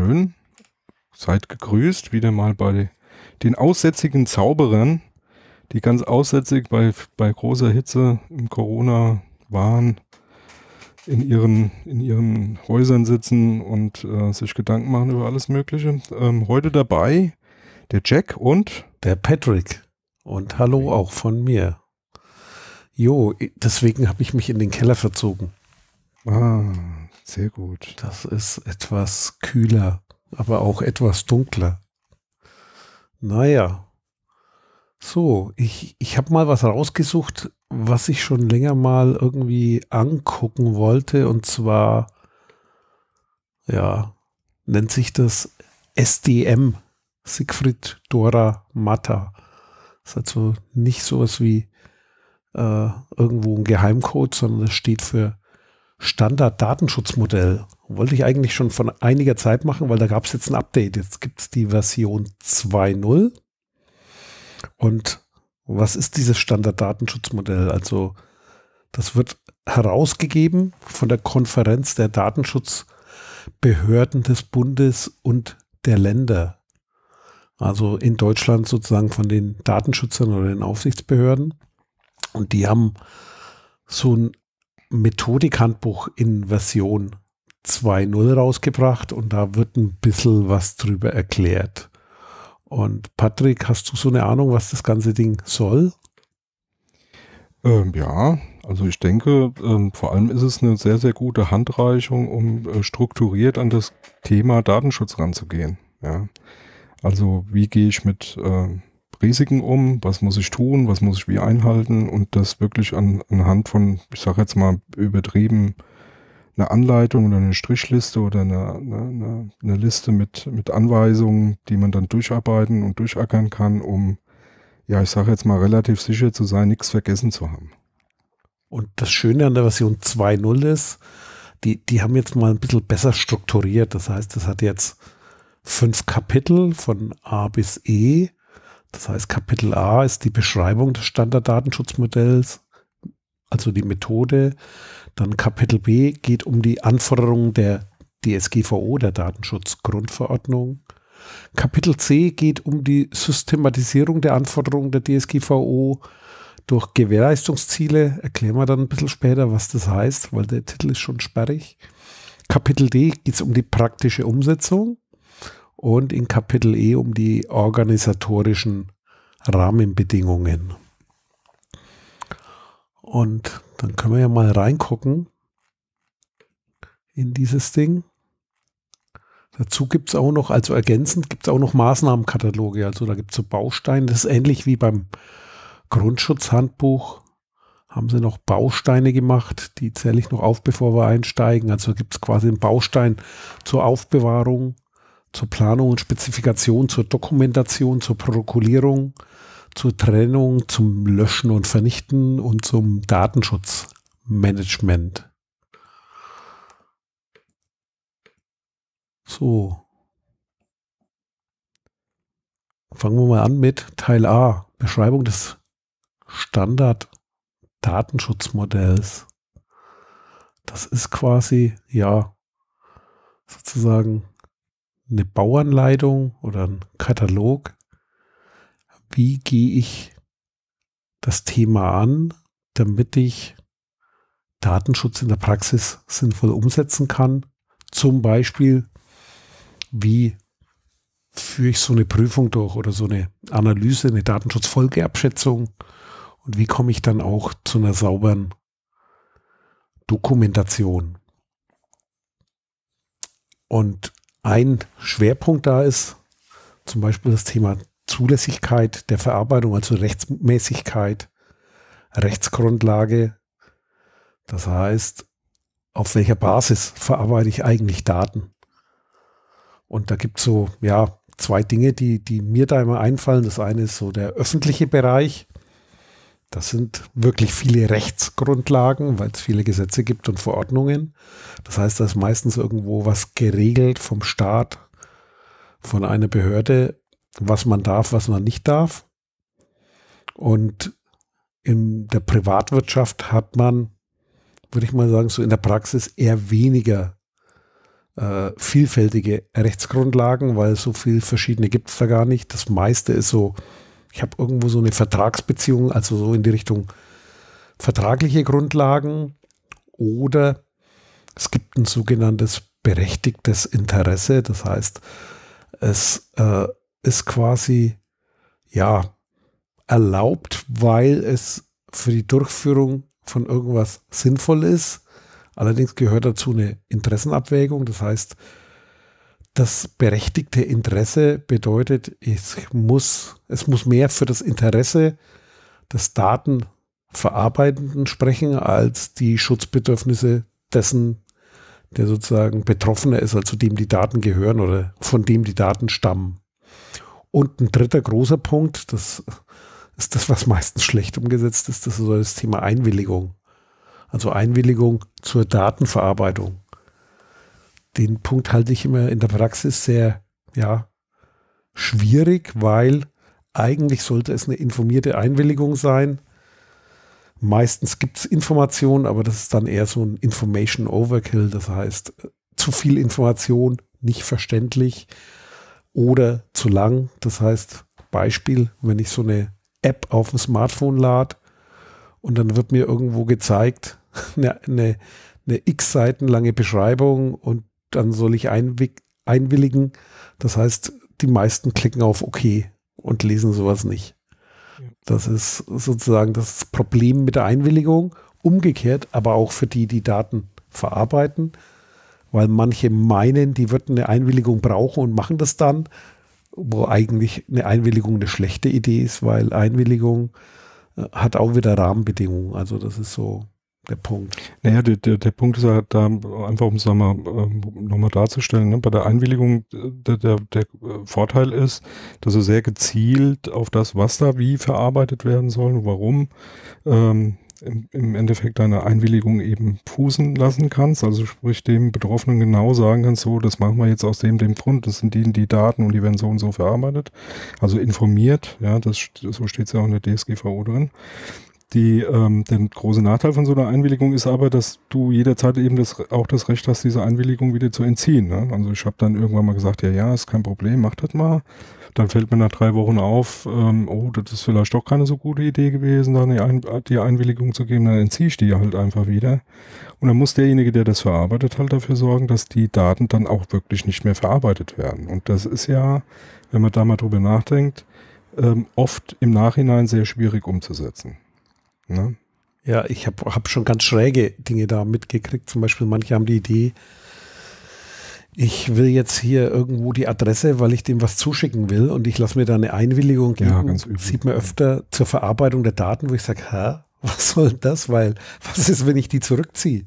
schön. Seid gegrüßt wieder mal bei den aussätzigen Zauberern, die ganz aussätzig bei, bei großer Hitze im Corona waren, in ihren, in ihren Häusern sitzen und äh, sich Gedanken machen über alles Mögliche. Ähm, heute dabei der Jack und der Patrick. Und hallo auch von mir. Jo, deswegen habe ich mich in den Keller verzogen. Ah. Sehr gut. Das ist etwas kühler, aber auch etwas dunkler. Naja. So, ich, ich habe mal was rausgesucht, was ich schon länger mal irgendwie angucken wollte. Und zwar, ja, nennt sich das SDM, Siegfried Dora Matta. Das ist also nicht sowas wie äh, irgendwo ein Geheimcode, sondern das steht für Standard-Datenschutzmodell. Wollte ich eigentlich schon von einiger Zeit machen, weil da gab es jetzt ein Update. Jetzt gibt es die Version 2.0. Und was ist dieses Standard-Datenschutzmodell? Also das wird herausgegeben von der Konferenz der Datenschutzbehörden des Bundes und der Länder. Also in Deutschland sozusagen von den Datenschützern oder den Aufsichtsbehörden. Und die haben so ein Methodikhandbuch in Version 2.0 rausgebracht und da wird ein bisschen was drüber erklärt. Und Patrick, hast du so eine Ahnung, was das ganze Ding soll? Ähm, ja, also ich denke, ähm, vor allem ist es eine sehr, sehr gute Handreichung, um äh, strukturiert an das Thema Datenschutz ranzugehen. Ja. Also wie gehe ich mit äh, Risiken um, was muss ich tun, was muss ich wie einhalten und das wirklich an, anhand von, ich sage jetzt mal übertrieben, eine Anleitung oder eine Strichliste oder eine, eine, eine, Liste mit, mit Anweisungen, die man dann durcharbeiten und durchackern kann, um, ja, ich sage jetzt mal relativ sicher zu sein, nichts vergessen zu haben. Und das Schöne an der Version 2.0 ist, die, die haben jetzt mal ein bisschen besser strukturiert. Das heißt, das hat jetzt fünf Kapitel von A bis E das heißt, Kapitel A ist die Beschreibung des Standarddatenschutzmodells, also die Methode. Dann Kapitel B geht um die Anforderungen der DSGVO, der Datenschutzgrundverordnung. Kapitel C geht um die Systematisierung der Anforderungen der DSGVO durch Gewährleistungsziele. Erklären wir dann ein bisschen später, was das heißt, weil der Titel ist schon sperrig. Kapitel D geht es um die praktische Umsetzung und in Kapitel E um die organisatorischen Rahmenbedingungen. Und dann können wir ja mal reingucken in dieses Ding. Dazu gibt es auch noch, also ergänzend gibt es auch noch Maßnahmenkataloge. Also da gibt es so Bausteine. Das ist ähnlich wie beim Grundschutzhandbuch. Haben sie noch Bausteine gemacht, die zähle ich noch auf, bevor wir einsteigen. Also gibt es quasi einen Baustein zur Aufbewahrung zur Planung und Spezifikation, zur Dokumentation, zur Protokollierung, zur Trennung, zum Löschen und Vernichten und zum Datenschutzmanagement. So. Fangen wir mal an mit Teil A, Beschreibung des Standard-Datenschutzmodells. Das ist quasi, ja, sozusagen eine Bauanleitung oder ein Katalog. Wie gehe ich das Thema an, damit ich Datenschutz in der Praxis sinnvoll umsetzen kann? Zum Beispiel, wie führe ich so eine Prüfung durch oder so eine Analyse, eine Datenschutzfolgeabschätzung und wie komme ich dann auch zu einer sauberen Dokumentation? Und ein Schwerpunkt da ist, zum Beispiel das Thema Zulässigkeit der Verarbeitung, also Rechtsmäßigkeit, Rechtsgrundlage. Das heißt, auf welcher Basis verarbeite ich eigentlich Daten? Und da gibt es so, ja, zwei Dinge, die, die mir da immer einfallen. Das eine ist so der öffentliche Bereich, das sind wirklich viele Rechtsgrundlagen, weil es viele Gesetze gibt und Verordnungen. Das heißt, da ist meistens irgendwo was geregelt vom Staat, von einer Behörde, was man darf, was man nicht darf. Und in der Privatwirtschaft hat man, würde ich mal sagen, so in der Praxis eher weniger äh, vielfältige Rechtsgrundlagen, weil so viele verschiedene gibt es da gar nicht. Das meiste ist so ich habe irgendwo so eine Vertragsbeziehung, also so in die Richtung vertragliche Grundlagen oder es gibt ein sogenanntes berechtigtes Interesse. Das heißt, es äh, ist quasi ja erlaubt, weil es für die Durchführung von irgendwas sinnvoll ist. Allerdings gehört dazu eine Interessenabwägung. Das heißt, das berechtigte Interesse bedeutet, es muss, es muss mehr für das Interesse des Datenverarbeitenden sprechen, als die Schutzbedürfnisse dessen, der sozusagen Betroffener ist, also dem die Daten gehören oder von dem die Daten stammen. Und ein dritter großer Punkt, das ist das, was meistens schlecht umgesetzt ist, das ist das Thema Einwilligung. Also Einwilligung zur Datenverarbeitung den Punkt halte ich immer in der Praxis sehr, ja, schwierig, weil eigentlich sollte es eine informierte Einwilligung sein. Meistens gibt es Informationen, aber das ist dann eher so ein Information Overkill, das heißt äh, zu viel Information, nicht verständlich oder zu lang. Das heißt, Beispiel, wenn ich so eine App auf dem Smartphone lade und dann wird mir irgendwo gezeigt, eine, eine, eine x Seiten lange Beschreibung und dann soll ich einwilligen. Das heißt, die meisten klicken auf OK und lesen sowas nicht. Das ist sozusagen das Problem mit der Einwilligung. Umgekehrt, aber auch für die, die Daten verarbeiten, weil manche meinen, die würden eine Einwilligung brauchen und machen das dann, wo eigentlich eine Einwilligung eine schlechte Idee ist, weil Einwilligung äh, hat auch wieder Rahmenbedingungen. Also das ist so, der Punkt? Naja, der, der, der Punkt ist ja da, einfach um es nochmal noch ähm, darzustellen, ne? bei der Einwilligung, der, der, der Vorteil ist, dass er sehr gezielt auf das, was da wie verarbeitet werden soll und warum, ähm, im, im Endeffekt deine Einwilligung eben fußen lassen kannst, also sprich dem Betroffenen genau sagen kannst, so, das machen wir jetzt aus dem, dem Grund, das sind die, die Daten und die werden so und so verarbeitet, also informiert, ja, das, so steht es ja auch in der DSGVO drin. Die, ähm, der große Nachteil von so einer Einwilligung ist aber, dass du jederzeit eben das, auch das Recht hast, diese Einwilligung wieder zu entziehen. Ne? Also ich habe dann irgendwann mal gesagt, ja, ja, ist kein Problem, mach das mal. Dann fällt mir nach drei Wochen auf, ähm, oh, das ist vielleicht doch keine so gute Idee gewesen, da die, Ein die Einwilligung zu geben, dann entziehe ich die halt einfach wieder. Und dann muss derjenige, der das verarbeitet, halt dafür sorgen, dass die Daten dann auch wirklich nicht mehr verarbeitet werden. Und das ist ja, wenn man da mal drüber nachdenkt, ähm, oft im Nachhinein sehr schwierig umzusetzen. Ne? Ja, ich habe hab schon ganz schräge Dinge da mitgekriegt. Zum Beispiel, manche haben die Idee, ich will jetzt hier irgendwo die Adresse, weil ich dem was zuschicken will und ich lasse mir da eine Einwilligung geben. Ja, ganz üblich. Sieht man öfter zur Verarbeitung der Daten, wo ich sage, hä, was soll das? Weil was ist, wenn ich die zurückziehe?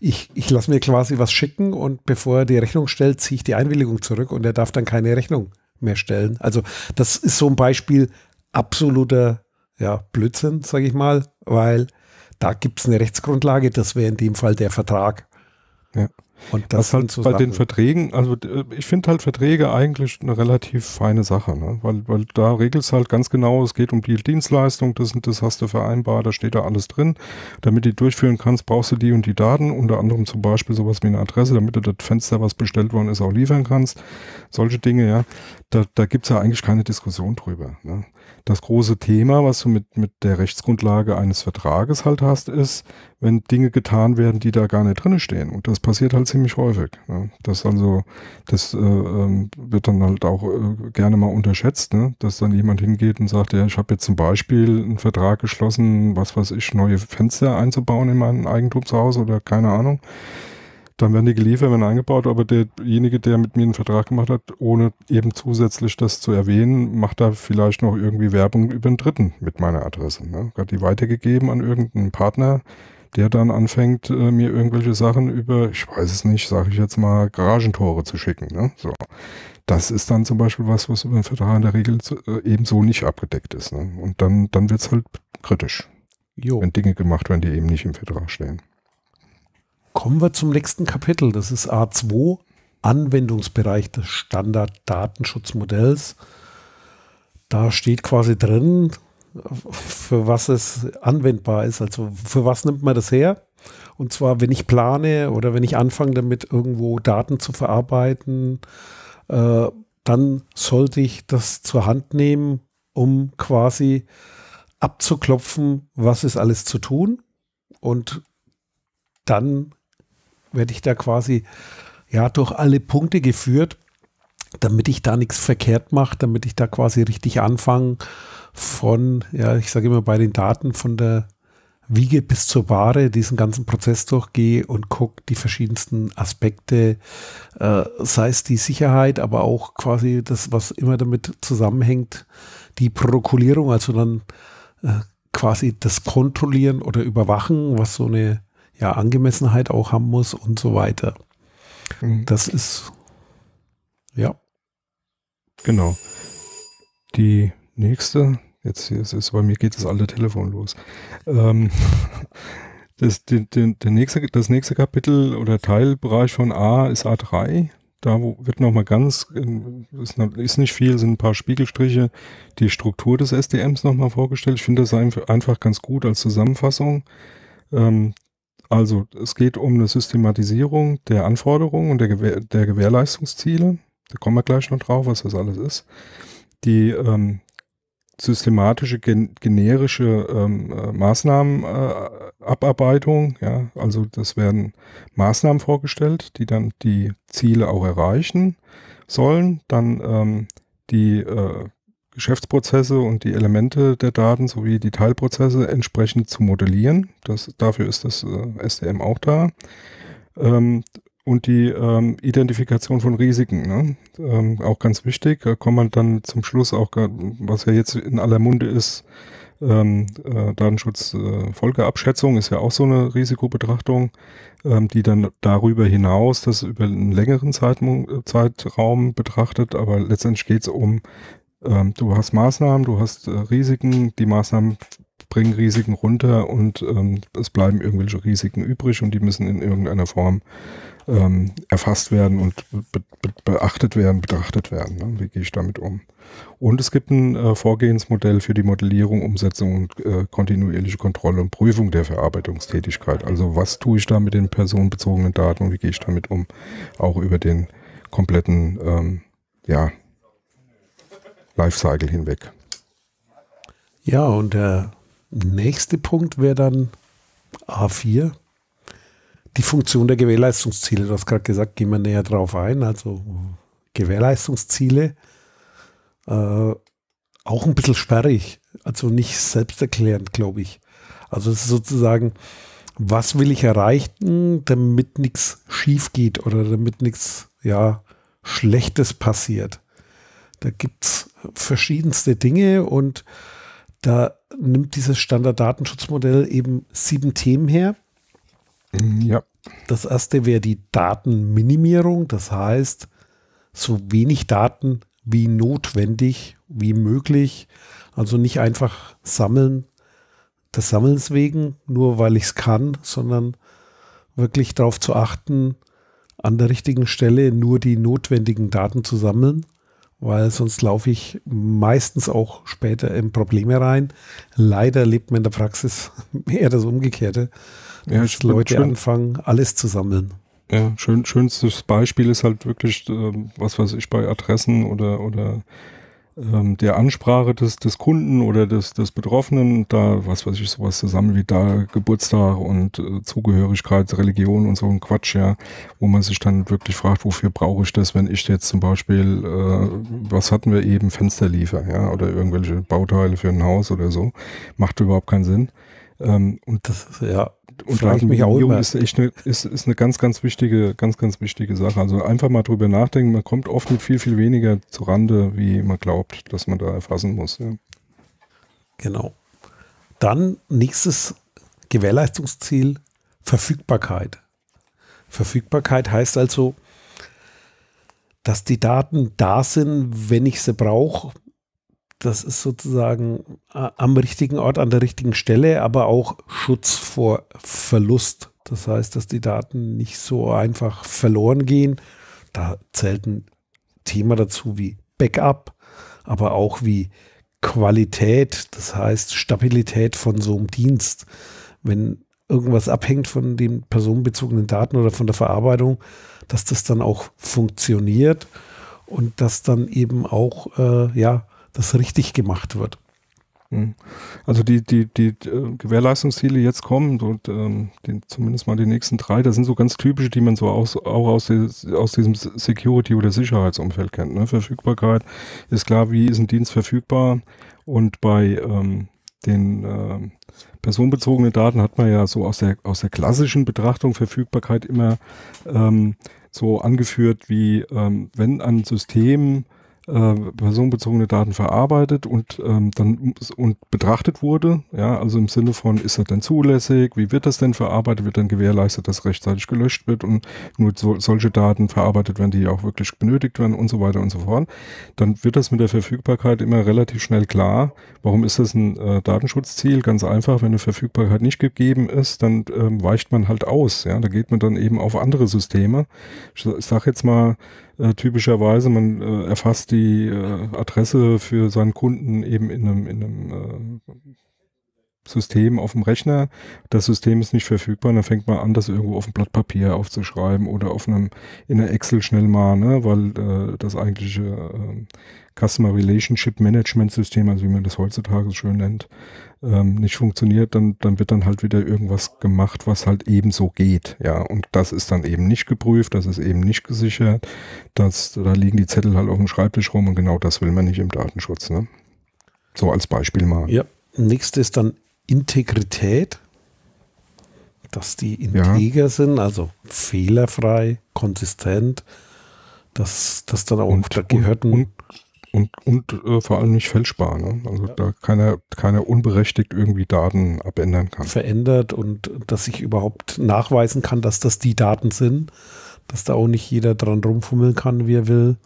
Ich, ich lasse mir quasi was schicken und bevor er die Rechnung stellt, ziehe ich die Einwilligung zurück und er darf dann keine Rechnung mehr stellen. Also das ist so ein Beispiel absoluter ja, Blödsinn, sage ich mal, weil da gibt es eine Rechtsgrundlage, das wäre in dem Fall der Vertrag. Ja. Und das Was halt so bei Sachen. den Verträgen, also äh, ich finde halt Verträge eigentlich eine relativ feine Sache, ne? weil, weil da regelst du halt ganz genau, es geht um die Dienstleistung, das das hast du vereinbart, da steht da alles drin. Damit du die durchführen kannst, brauchst du die und die Daten, unter anderem zum Beispiel sowas wie eine Adresse, damit du das Fenster, was bestellt worden ist, auch liefern kannst. Solche Dinge, ja, da, da gibt es ja eigentlich keine Diskussion drüber. Ne? Das große Thema, was du mit, mit der Rechtsgrundlage eines Vertrages halt hast, ist, wenn Dinge getan werden, die da gar nicht drin stehen. Und das passiert halt ziemlich häufig. Ne? Das also, das äh, ähm, wird dann halt auch äh, gerne mal unterschätzt, ne? dass dann jemand hingeht und sagt, ja, ich habe jetzt zum Beispiel einen Vertrag geschlossen, was weiß ich, neue Fenster einzubauen in mein Eigentumshaus oder keine Ahnung dann werden die geliefert, werden eingebaut, aber derjenige, der mit mir einen Vertrag gemacht hat, ohne eben zusätzlich das zu erwähnen, macht da vielleicht noch irgendwie Werbung über den Dritten mit meiner Adresse. Ne? Hat die weitergegeben an irgendeinen Partner, der dann anfängt, äh, mir irgendwelche Sachen über, ich weiß es nicht, sage ich jetzt mal, Garagentore zu schicken. Ne? So. Das ist dann zum Beispiel was, was über den Vertrag in der Regel zu, äh, ebenso nicht abgedeckt ist. Ne? Und dann, dann wird es halt kritisch. Jo. Wenn Dinge gemacht werden, die eben nicht im Vertrag stehen. Kommen wir zum nächsten Kapitel. Das ist A2, Anwendungsbereich des Standarddatenschutzmodells. Da steht quasi drin, für was es anwendbar ist. Also für was nimmt man das her? Und zwar, wenn ich plane oder wenn ich anfange damit, irgendwo Daten zu verarbeiten, äh, dann sollte ich das zur Hand nehmen, um quasi abzuklopfen, was ist alles zu tun. Und dann werde ich da quasi ja durch alle Punkte geführt, damit ich da nichts verkehrt mache, damit ich da quasi richtig anfange von, ja, ich sage immer bei den Daten von der Wiege bis zur Ware diesen ganzen Prozess durchgehe und gucke die verschiedensten Aspekte, äh, sei es die Sicherheit, aber auch quasi das, was immer damit zusammenhängt, die Protokollierung, also dann äh, quasi das Kontrollieren oder Überwachen, was so eine ja, Angemessenheit auch haben muss und so weiter. Mhm. Das ist, ja. Genau. Die nächste, jetzt hier ist es, bei mir geht das alte Telefon los. Ähm, das, die, die, der nächste, das nächste Kapitel oder Teilbereich von A ist A3. Da wird nochmal ganz, ähm, ist nicht viel, sind ein paar Spiegelstriche, die Struktur des SDMs nochmal vorgestellt. Ich finde das einfach ganz gut als Zusammenfassung. Ähm, also es geht um eine Systematisierung der Anforderungen und der, Gewähr der Gewährleistungsziele. Da kommen wir gleich noch drauf, was das alles ist. Die ähm, systematische, gen generische ähm, äh, Maßnahmenabarbeitung. Äh, ja? Also das werden Maßnahmen vorgestellt, die dann die Ziele auch erreichen sollen. Dann ähm, die äh, Geschäftsprozesse und die Elemente der Daten sowie die Teilprozesse entsprechend zu modellieren. Das, dafür ist das äh, SDM auch da. Ähm, und die ähm, Identifikation von Risiken, ne? ähm, auch ganz wichtig. Da kommt man dann zum Schluss auch, was ja jetzt in aller Munde ist, ähm, äh, datenschutz äh, ist ja auch so eine Risikobetrachtung, ähm, die dann darüber hinaus das über einen längeren Zeitraum äh, betrachtet, aber letztendlich geht es um ähm, du hast Maßnahmen, du hast äh, Risiken, die Maßnahmen bringen Risiken runter und ähm, es bleiben irgendwelche Risiken übrig und die müssen in irgendeiner Form ähm, erfasst werden und be be beachtet werden, betrachtet werden. Ne? Wie gehe ich damit um? Und es gibt ein äh, Vorgehensmodell für die Modellierung, Umsetzung und äh, kontinuierliche Kontrolle und Prüfung der Verarbeitungstätigkeit. Also was tue ich da mit den personenbezogenen Daten und wie gehe ich damit um? Auch über den kompletten ähm, ja, Lifecycle hinweg. Ja, und der nächste Punkt wäre dann A4. Die Funktion der Gewährleistungsziele. Du hast gerade gesagt, gehen wir näher drauf ein. Also Gewährleistungsziele. Äh, auch ein bisschen sperrig, also nicht selbsterklärend, glaube ich. Also es ist sozusagen, was will ich erreichen, damit nichts schief geht oder damit nichts ja, Schlechtes passiert. Da gibt es verschiedenste Dinge und da nimmt dieses Standarddatenschutzmodell eben sieben Themen her. Ja. Das erste wäre die Datenminimierung, das heißt, so wenig Daten wie notwendig, wie möglich. Also nicht einfach sammeln, des Sammelns wegen, nur weil ich es kann, sondern wirklich darauf zu achten, an der richtigen Stelle nur die notwendigen Daten zu sammeln weil sonst laufe ich meistens auch später in Probleme rein. Leider lebt man in der Praxis eher das Umgekehrte, ja, dass Leute stimmt. anfangen, alles zu sammeln. Ja, schön, schönstes Beispiel ist halt wirklich, ähm, was weiß ich, bei Adressen oder, oder ähm, der Ansprache des, des Kunden oder des, des Betroffenen, da, was weiß ich, sowas zusammen wie da Geburtstag und äh, Zugehörigkeit, Religion und so ein Quatsch, ja, wo man sich dann wirklich fragt, wofür brauche ich das, wenn ich jetzt zum Beispiel, äh, was hatten wir eben, Fenster liefer, ja, oder irgendwelche Bauteile für ein Haus oder so, macht überhaupt keinen Sinn. Ähm, und das ist, ja, und frage ich mich auch immer. Ist echt eine, ist, ist eine ganz, ganz wichtige, ganz, ganz wichtige Sache. Also einfach mal drüber nachdenken. Man kommt oft mit viel, viel weniger zu Rande, wie man glaubt, dass man da erfassen muss. Ja. Genau. Dann nächstes Gewährleistungsziel, Verfügbarkeit. Verfügbarkeit heißt also, dass die Daten da sind, wenn ich sie brauche, das ist sozusagen äh, am richtigen Ort, an der richtigen Stelle, aber auch Schutz vor Verlust. Das heißt, dass die Daten nicht so einfach verloren gehen. Da zählt ein Thema dazu wie Backup, aber auch wie Qualität, das heißt Stabilität von so einem Dienst. Wenn irgendwas abhängt von den personenbezogenen Daten oder von der Verarbeitung, dass das dann auch funktioniert und dass dann eben auch äh, ja das richtig gemacht wird. Mhm. Also die, die, die äh, Gewährleistungsziele jetzt kommen, und, ähm, die, zumindest mal die nächsten drei, das sind so ganz typische, die man so aus, auch aus, aus diesem Security- oder Sicherheitsumfeld kennt. Ne? Verfügbarkeit ist klar, wie ist ein Dienst verfügbar und bei ähm, den ähm, personenbezogenen Daten hat man ja so aus der, aus der klassischen Betrachtung Verfügbarkeit immer ähm, so angeführt, wie ähm, wenn ein System äh, personenbezogene Daten verarbeitet und ähm, dann und betrachtet wurde. Ja, also im Sinne von, ist das denn zulässig? Wie wird das denn verarbeitet? Wird dann gewährleistet, dass rechtzeitig gelöscht wird und nur so, solche Daten verarbeitet werden, die auch wirklich benötigt werden und so weiter und so fort. Dann wird das mit der Verfügbarkeit immer relativ schnell klar. Warum ist das ein äh, Datenschutzziel? Ganz einfach, wenn eine Verfügbarkeit nicht gegeben ist, dann ähm, weicht man halt aus. Ja, da geht man dann eben auf andere Systeme. Ich, ich sage jetzt mal, äh, typischerweise. Man äh, erfasst die äh, Adresse für seinen Kunden eben in einem, in einem äh, System auf dem Rechner. Das System ist nicht verfügbar, dann fängt man an, das irgendwo auf dem Blatt Papier aufzuschreiben oder auf einem in einer Excel schnell mal, ne, weil äh, das eigentliche äh, Customer Relationship Management System, also wie man das heutzutage schön nennt, ähm, nicht funktioniert, dann, dann wird dann halt wieder irgendwas gemacht, was halt eben so geht. Ja, und das ist dann eben nicht geprüft, das ist eben nicht gesichert. Das, da liegen die Zettel halt auf dem Schreibtisch rum und genau das will man nicht im Datenschutz. Ne? So als Beispiel mal. Ja, nächstes ist dann Integrität. Dass die integer ja. sind, also fehlerfrei, konsistent. Dass das dann auch, und, da gehört und, und und, und äh, vor allem nicht fälschbar. Ne? Also ja. da keiner, keiner unberechtigt irgendwie Daten abändern kann. Verändert und dass ich überhaupt nachweisen kann, dass das die Daten sind, dass da auch nicht jeder dran rumfummeln kann, wie er will.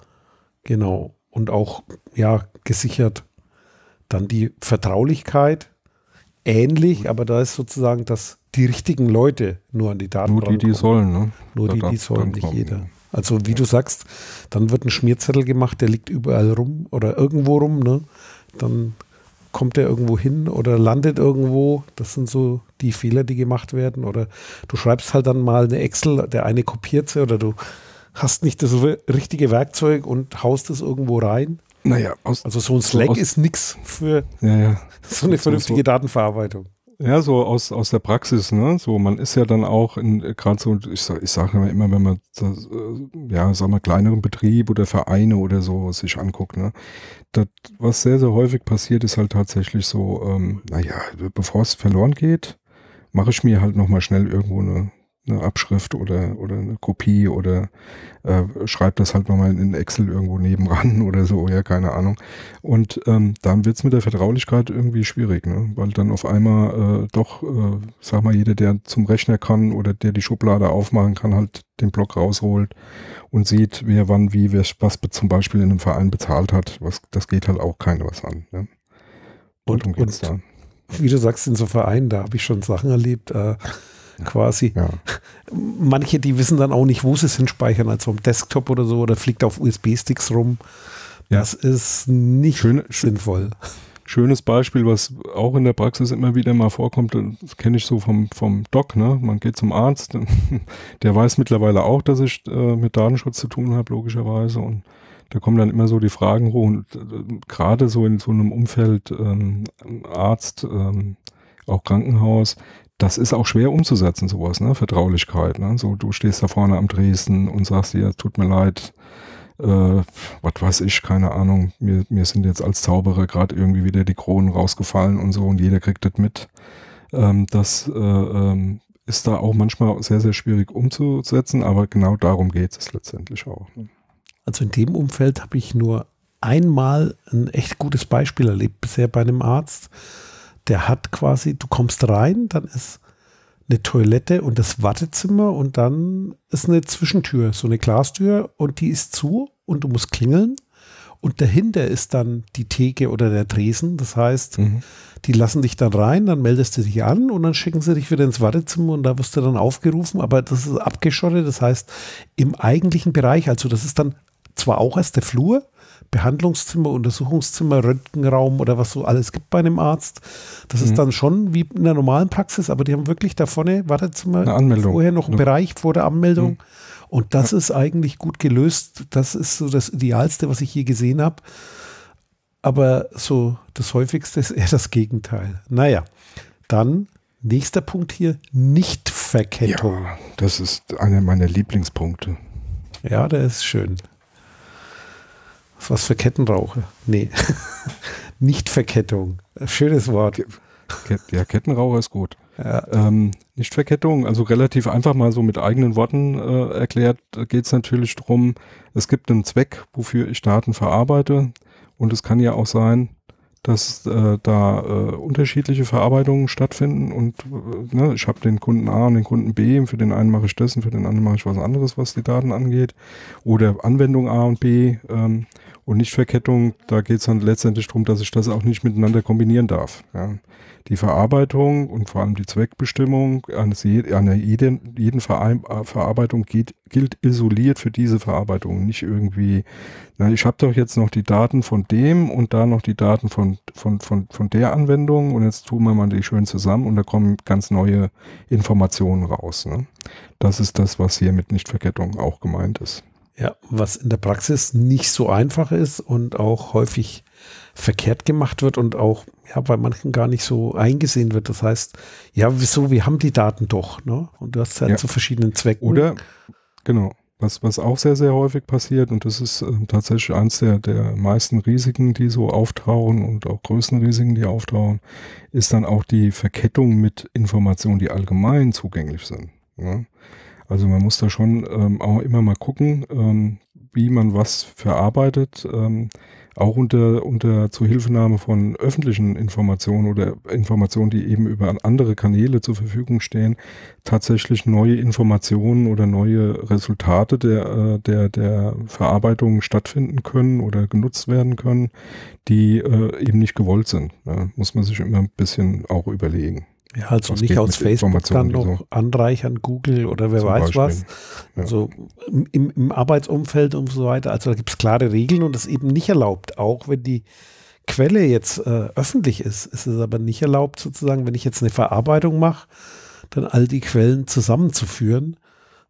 Genau. Und auch, ja, gesichert. Dann die Vertraulichkeit. Ähnlich, mhm. aber da ist sozusagen, dass die richtigen Leute nur an die Daten Nur die, die sollen, ne? Nur da die, die sollen, nicht jeder. Also wie du sagst, dann wird ein Schmierzettel gemacht, der liegt überall rum oder irgendwo rum, ne? Dann kommt er irgendwo hin oder landet irgendwo. Das sind so die Fehler, die gemacht werden. Oder du schreibst halt dann mal eine Excel, der eine kopiert sie oder du hast nicht das richtige Werkzeug und haust es irgendwo rein. Naja, also so ein Slack so ist nichts für ja, ja. so eine vernünftige so Datenverarbeitung. Ja, so aus, aus der Praxis, ne? So, man ist ja dann auch in äh, gerade so, ich, ich sage immer, wenn man das, äh, ja, sag mal, kleineren Betrieb oder Vereine oder so sich anguckt, ne? Das, was sehr, sehr häufig passiert, ist halt tatsächlich so, ähm, naja, bevor es verloren geht, mache ich mir halt nochmal schnell irgendwo eine eine Abschrift oder, oder eine Kopie oder äh, schreibt das halt nochmal in Excel irgendwo nebenan oder so, ja, keine Ahnung. Und ähm, dann es mit der Vertraulichkeit irgendwie schwierig, ne? weil dann auf einmal äh, doch, äh, sag mal, jeder, der zum Rechner kann oder der die Schublade aufmachen kann, halt den Block rausholt und sieht, wer wann wie, wer was zum Beispiel in einem Verein bezahlt hat. Was, das geht halt auch keiner was an. Ne? Und, und, und da. wie du sagst, in so Vereinen, da habe ich schon Sachen erlebt. Äh, quasi. Ja. Manche, die wissen dann auch nicht, wo sie es hinspeichern, also am Desktop oder so, oder fliegt auf USB-Sticks rum. Das ja. ist nicht Schön, sinnvoll. Schönes Beispiel, was auch in der Praxis immer wieder mal vorkommt, das kenne ich so vom, vom Doc, ne? Man geht zum Arzt, der weiß mittlerweile auch, dass ich äh, mit Datenschutz zu tun habe, logischerweise. Und da kommen dann immer so die Fragen hoch und äh, gerade so in so einem Umfeld ähm, Arzt, ähm, auch Krankenhaus, das ist auch schwer umzusetzen, sowas, ne? Vertraulichkeit. Ne? So, du stehst da vorne am Dresden und sagst dir, tut mir leid, äh, was weiß ich, keine Ahnung, mir, mir sind jetzt als Zauberer gerade irgendwie wieder die Kronen rausgefallen und so und jeder kriegt das mit. Ähm, das äh, ähm, ist da auch manchmal sehr, sehr schwierig umzusetzen, aber genau darum geht es letztendlich auch. Ne? Also in dem Umfeld habe ich nur einmal ein echt gutes Beispiel erlebt, bisher bei einem Arzt der hat quasi, du kommst rein, dann ist eine Toilette und das Wartezimmer und dann ist eine Zwischentür, so eine Glastür und die ist zu und du musst klingeln und dahinter ist dann die Theke oder der Tresen. Das heißt, mhm. die lassen dich dann rein, dann meldest du dich an und dann schicken sie dich wieder ins Wartezimmer und da wirst du dann aufgerufen, aber das ist abgeschottet. Das heißt, im eigentlichen Bereich, also das ist dann zwar auch erst der Flur, Behandlungszimmer, Untersuchungszimmer, Röntgenraum oder was so alles gibt bei einem Arzt. Das mhm. ist dann schon wie in der normalen Praxis, aber die haben wirklich da vorne Wartezimmer, vorher noch einen ja. Bereich vor der Anmeldung. Mhm. Und das ja. ist eigentlich gut gelöst. Das ist so das Idealste, was ich je gesehen habe. Aber so das häufigste ist eher das Gegenteil. Naja, dann nächster Punkt hier, Nichtverkettung. Ja, das ist einer meiner Lieblingspunkte. Ja, der ist schön. Was für Kettenraucher? Nee. Nichtverkettung. Schönes Wort. ja, Kettenraucher ist gut. Ja. Ähm, Nichtverkettung, also relativ einfach mal so mit eigenen Worten äh, erklärt, äh, geht es natürlich darum, es gibt einen Zweck, wofür ich Daten verarbeite. Und es kann ja auch sein, dass äh, da äh, unterschiedliche Verarbeitungen stattfinden und äh, ne, ich habe den Kunden A und den Kunden B, für den einen mache ich das und für den anderen mache ich was anderes, was die Daten angeht oder Anwendung A und B ähm, und Nichtverkettung, da geht es dann letztendlich darum, dass ich das auch nicht miteinander kombinieren darf. Ja. Die Verarbeitung und vor allem die Zweckbestimmung eines einer jeden, jeden äh, Verarbeitung geht, gilt isoliert für diese Verarbeitung, nicht irgendwie, na, ich habe doch jetzt noch die Daten von dem und da noch die Daten von, von, von, von der Anwendung und jetzt tun wir mal die schön zusammen und da kommen ganz neue Informationen raus. Ne. Das ist das, was hier mit Nichtverkettung auch gemeint ist. Ja, was in der Praxis nicht so einfach ist und auch häufig verkehrt gemacht wird und auch ja, bei manchen gar nicht so eingesehen wird. Das heißt, ja, wieso, wir haben die Daten doch, ne? Und du hast halt ja. zu verschiedenen Zwecken. Oder, genau, was, was auch sehr, sehr häufig passiert und das ist äh, tatsächlich eines der, der meisten Risiken, die so auftauchen und auch größten Risiken, die auftauchen, ist dann auch die Verkettung mit Informationen, die allgemein zugänglich sind. Ne? Also man muss da schon ähm, auch immer mal gucken, ähm, wie man was verarbeitet, ähm, auch unter, unter Zuhilfenahme von öffentlichen Informationen oder Informationen, die eben über andere Kanäle zur Verfügung stehen, tatsächlich neue Informationen oder neue Resultate der, äh, der, der Verarbeitung stattfinden können oder genutzt werden können, die äh, eben nicht gewollt sind. Da muss man sich immer ein bisschen auch überlegen. Ja, also halt das nicht aus Facebook dann noch anreichern, Google oder wer Zum weiß Beispiel. was. Ja. Also im, im, Arbeitsumfeld und so weiter. Also da gibt es klare Regeln und das ist eben nicht erlaubt. Auch wenn die Quelle jetzt äh, öffentlich ist, ist es aber nicht erlaubt, sozusagen, wenn ich jetzt eine Verarbeitung mache, dann all die Quellen zusammenzuführen.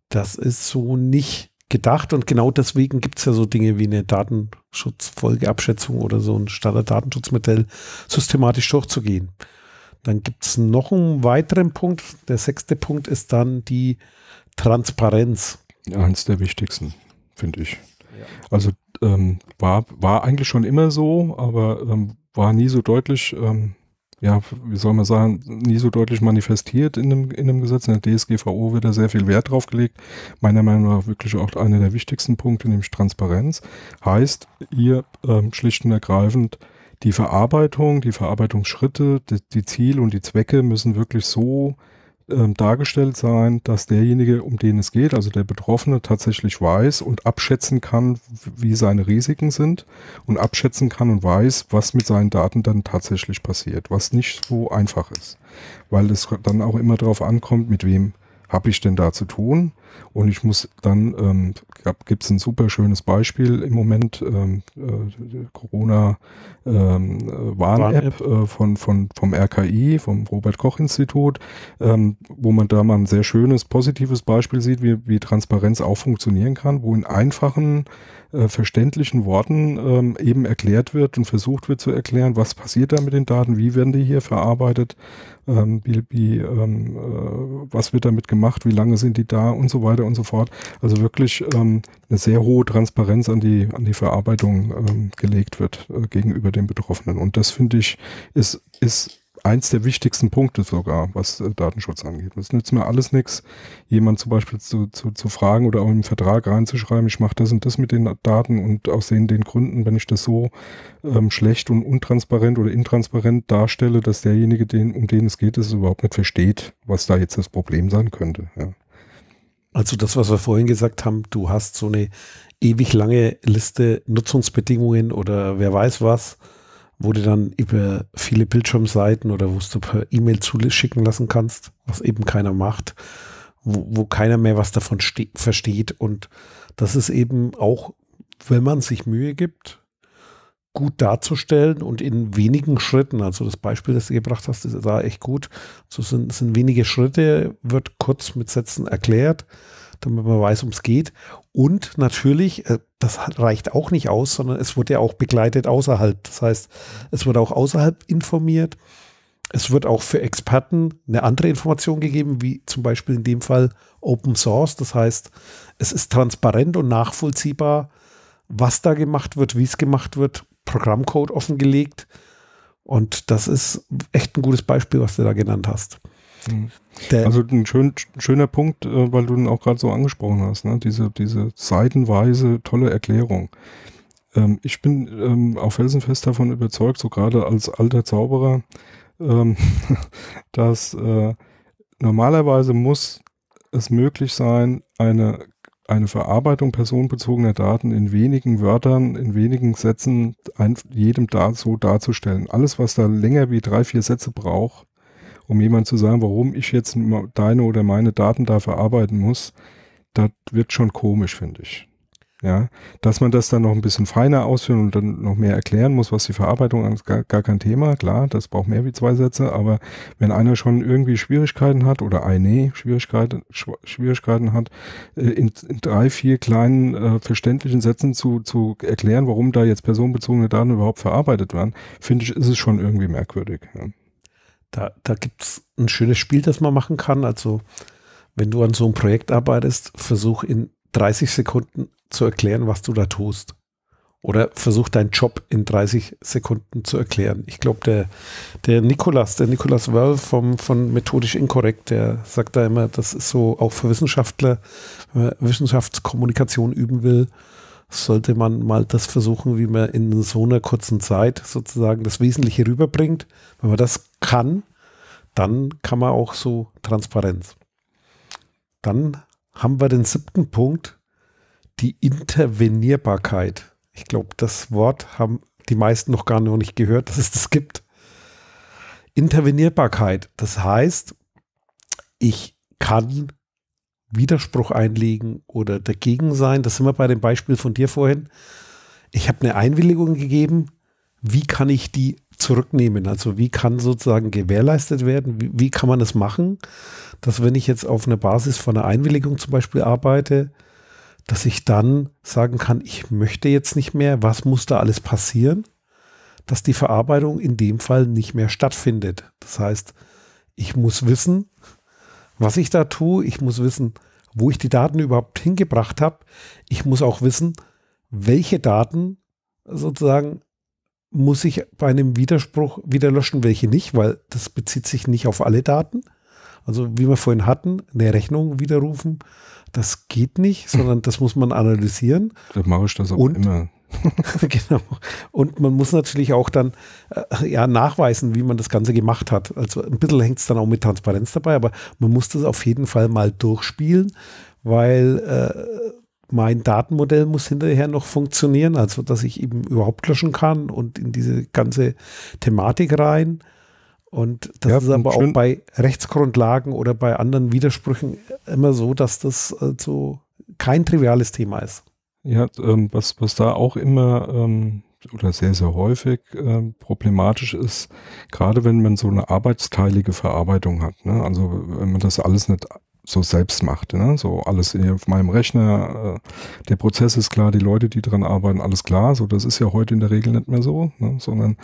Das ist so nicht gedacht und genau deswegen gibt es ja so Dinge wie eine Datenschutzfolgeabschätzung oder so ein Standarddatenschutzmodell systematisch durchzugehen. Dann gibt es noch einen weiteren Punkt. Der sechste Punkt ist dann die Transparenz. Ja, eins der wichtigsten, finde ich. Ja. Also ähm, war, war eigentlich schon immer so, aber ähm, war nie so deutlich, ähm, ja, wie soll man sagen, nie so deutlich manifestiert in dem, in dem Gesetz. In der DSGVO wird da sehr viel Wert drauf gelegt. Meiner Meinung nach wirklich auch einer der wichtigsten Punkte, nämlich Transparenz. Heißt, ihr ähm, schlicht und ergreifend die Verarbeitung, die Verarbeitungsschritte, die, die Ziele und die Zwecke müssen wirklich so ähm, dargestellt sein, dass derjenige, um den es geht, also der Betroffene, tatsächlich weiß und abschätzen kann, wie seine Risiken sind und abschätzen kann und weiß, was mit seinen Daten dann tatsächlich passiert, was nicht so einfach ist, weil es dann auch immer darauf ankommt, mit wem habe ich denn da zu tun? Und ich muss dann, ähm, gibt es ein super schönes Beispiel im Moment, ähm, äh, Corona-Warn-App ähm, äh, äh, von, von, vom RKI, vom Robert-Koch-Institut, ähm, wo man da mal ein sehr schönes, positives Beispiel sieht, wie, wie Transparenz auch funktionieren kann, wo in einfachen äh, verständlichen Worten ähm, eben erklärt wird und versucht wird zu erklären, was passiert da mit den Daten, wie werden die hier verarbeitet, ähm, wie, wie, ähm, äh, was wird damit gemacht, wie lange sind die da und so weiter und so fort. Also wirklich ähm, eine sehr hohe Transparenz an die, an die Verarbeitung ähm, gelegt wird äh, gegenüber den Betroffenen. Und das finde ich ist, ist eins der wichtigsten Punkte sogar, was äh, Datenschutz angeht. Es nützt mir alles nichts, jemand zum Beispiel zu, zu, zu fragen oder auch im Vertrag reinzuschreiben, ich mache das und das mit den Daten und aus den, den Gründen, wenn ich das so ähm, schlecht und untransparent oder intransparent darstelle, dass derjenige, den, um den es geht, es überhaupt nicht versteht, was da jetzt das Problem sein könnte. Ja. Also das, was wir vorhin gesagt haben, du hast so eine ewig lange Liste Nutzungsbedingungen oder wer weiß was wurde dann über viele Bildschirmseiten oder wo du per E-Mail zuschicken lassen kannst, was eben keiner macht, wo, wo keiner mehr was davon versteht. Und das ist eben auch, wenn man sich Mühe gibt, gut darzustellen und in wenigen Schritten, also das Beispiel, das du gebracht hast, ist da echt gut. So also sind, sind wenige Schritte, wird kurz mit Sätzen erklärt, damit man weiß, um es geht. Und natürlich, äh, das reicht auch nicht aus, sondern es wird ja auch begleitet außerhalb. Das heißt, es wird auch außerhalb informiert. Es wird auch für Experten eine andere Information gegeben, wie zum Beispiel in dem Fall Open Source. Das heißt, es ist transparent und nachvollziehbar, was da gemacht wird, wie es gemacht wird, Programmcode offengelegt. Und das ist echt ein gutes Beispiel, was du da genannt hast. Mhm. also ein schön, schöner Punkt, äh, weil du ihn auch gerade so angesprochen hast, ne? diese, diese seitenweise tolle Erklärung. Ähm, ich bin ähm, auch felsenfest davon überzeugt, so gerade als alter Zauberer, ähm, dass äh, normalerweise muss es möglich sein, eine, eine Verarbeitung personenbezogener Daten in wenigen Wörtern, in wenigen Sätzen ein, jedem da, so darzustellen. Alles, was da länger wie drei, vier Sätze braucht, um jemand zu sagen, warum ich jetzt deine oder meine Daten da verarbeiten muss, das wird schon komisch, finde ich. Ja, dass man das dann noch ein bisschen feiner ausführen und dann noch mehr erklären muss, was die Verarbeitung an gar, gar kein Thema. Klar, das braucht mehr wie zwei Sätze, aber wenn einer schon irgendwie Schwierigkeiten hat oder eine Schwierigkeiten, Schwierigkeiten hat, äh, in, in drei, vier kleinen äh, verständlichen Sätzen zu, zu erklären, warum da jetzt personenbezogene Daten überhaupt verarbeitet werden, finde ich, ist es schon irgendwie merkwürdig. Ja da, da gibt es ein schönes Spiel, das man machen kann. Also wenn du an so einem Projekt arbeitest, versuch in 30 Sekunden zu erklären, was du da tust. Oder versuch deinen Job in 30 Sekunden zu erklären. Ich glaube, der, der Nikolas, der Nikolas Wörl vom, von Methodisch Inkorrekt, der sagt da immer, das ist so auch für Wissenschaftler, wenn man Wissenschaftskommunikation üben will, sollte man mal das versuchen, wie man in so einer kurzen Zeit sozusagen das Wesentliche rüberbringt. Wenn man das kann, dann kann man auch so Transparenz. Dann haben wir den siebten Punkt, die Intervenierbarkeit. Ich glaube, das Wort haben die meisten noch gar noch nicht gehört, dass es das gibt. Intervenierbarkeit, das heißt, ich kann Widerspruch einlegen oder dagegen sein. Das sind wir bei dem Beispiel von dir vorhin. Ich habe eine Einwilligung gegeben, wie kann ich die zurücknehmen? Also wie kann sozusagen gewährleistet werden? Wie, wie, kann man das machen, dass wenn ich jetzt auf einer Basis von einer Einwilligung zum Beispiel arbeite, dass ich dann sagen kann, ich möchte jetzt nicht mehr, was muss da alles passieren, dass die Verarbeitung in dem Fall nicht mehr stattfindet. Das heißt, ich muss wissen, was ich da tue, ich muss wissen, wo ich die Daten überhaupt hingebracht habe, ich muss auch wissen, welche Daten sozusagen muss ich bei einem Widerspruch wieder löschen, welche nicht, weil das bezieht sich nicht auf alle Daten. Also wie wir vorhin hatten, eine Rechnung widerrufen, das geht nicht, sondern das muss man analysieren. Das mache ich das auch und, immer. genau. Und man muss natürlich auch dann äh, ja, nachweisen, wie man das Ganze gemacht hat. Also ein bisschen hängt es dann auch mit Transparenz dabei, aber man muss das auf jeden Fall mal durchspielen, weil äh, mein Datenmodell muss hinterher noch funktionieren, also dass ich eben überhaupt löschen kann und in diese ganze Thematik rein. Und das ja, ist aber auch bei Rechtsgrundlagen oder bei anderen Widersprüchen immer so, dass das also kein triviales Thema ist. Ja, ähm, was, was da auch immer ähm, oder sehr, sehr häufig äh, problematisch ist, gerade wenn man so eine arbeitsteilige Verarbeitung hat. Ne? Also wenn man das alles nicht so selbst macht. Ne? So alles auf meinem Rechner, äh, der Prozess ist klar, die Leute, die dran arbeiten, alles klar. So, das ist ja heute in der Regel nicht mehr so, ne? sondern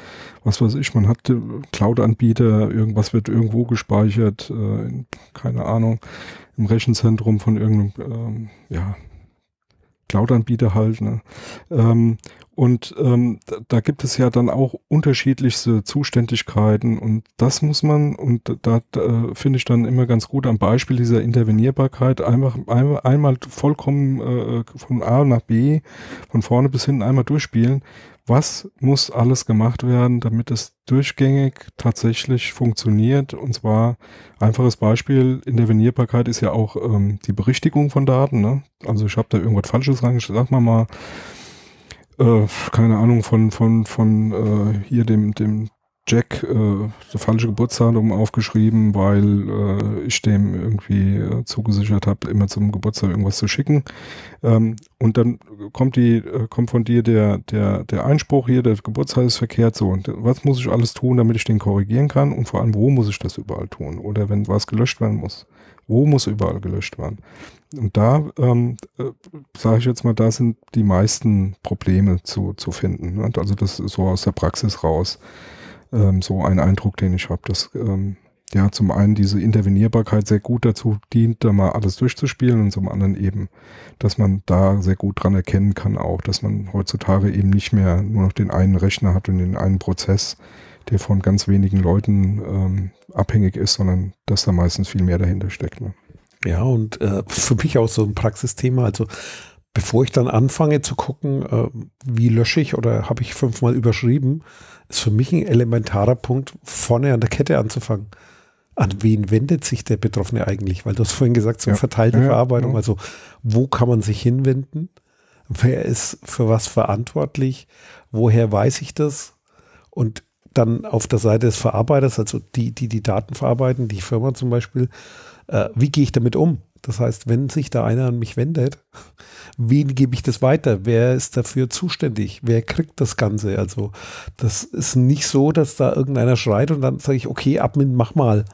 was weiß ich, man hat äh, Cloud-Anbieter, irgendwas wird irgendwo gespeichert, äh, in, keine Ahnung, im Rechenzentrum von irgendeinem, ähm, ja, Cloud-Anbieter halt. Ne? Ähm, und ähm, da, gibt es ja dann auch unterschiedlichste Zuständigkeiten und das muss man, und da, da finde ich dann immer ganz gut am Beispiel dieser Intervenierbarkeit, einfach einmal, einmal vollkommen äh, von A nach B, von vorne bis hinten einmal durchspielen, was muss alles gemacht werden, damit es durchgängig tatsächlich funktioniert. Und zwar einfaches Beispiel, Intervenierbarkeit ist ja auch ähm, die Berichtigung von Daten. Ne? Also ich habe da irgendwas Falsches reingeschrieben, sag mal mal, äh, keine Ahnung, von, von, von äh, hier dem, dem Jack äh, das falsche Geburtsdatum aufgeschrieben, weil äh, ich dem irgendwie äh, zugesichert habe, immer zum Geburtstag irgendwas zu schicken. Ähm, und dann kommt die, äh, kommt von dir der, der, der Einspruch hier, der Geburtstag ist verkehrt, so und was muss ich alles tun, damit ich den korrigieren kann und vor allem, wo muss ich das überall tun? Oder wenn was gelöscht werden muss, wo muss überall gelöscht werden? und da ähm, äh, sage ich jetzt mal, da sind die meisten Probleme zu, zu finden. Ne? Und Also das ist so aus der Praxis raus ähm, so ein Eindruck, den ich habe, dass ähm, ja zum einen diese Intervenierbarkeit sehr gut dazu dient, da mal alles durchzuspielen und zum anderen eben, dass man da sehr gut dran erkennen kann auch, dass man heutzutage eben nicht mehr nur noch den einen Rechner hat und den einen Prozess, der von ganz wenigen Leuten ähm, abhängig ist, sondern dass da meistens viel mehr dahinter steckt. Ne? Ja, und äh, für mich auch so ein Praxisthema. Also bevor ich dann anfange zu gucken, äh, wie lösche ich oder habe ich fünfmal überschrieben, ist für mich ein elementarer Punkt, vorne an der Kette anzufangen. An wen wendet sich der Betroffene eigentlich? Weil du hast vorhin gesagt, so ja. verteilte ja, Verarbeitung. Ja. Mhm. Also wo kann man sich hinwenden? Wer ist für was verantwortlich? Woher weiß ich das? Und dann auf der Seite des Verarbeiters, also die, die die Daten verarbeiten, die Firma zum Beispiel, äh, wie gehe ich damit um? Das heißt, wenn sich da einer an mich wendet, wen gebe ich das weiter? Wer ist dafür zuständig? Wer kriegt das Ganze? Also, das ist nicht so, dass da irgendeiner schreit und dann sage ich, okay, Admin, mach mal.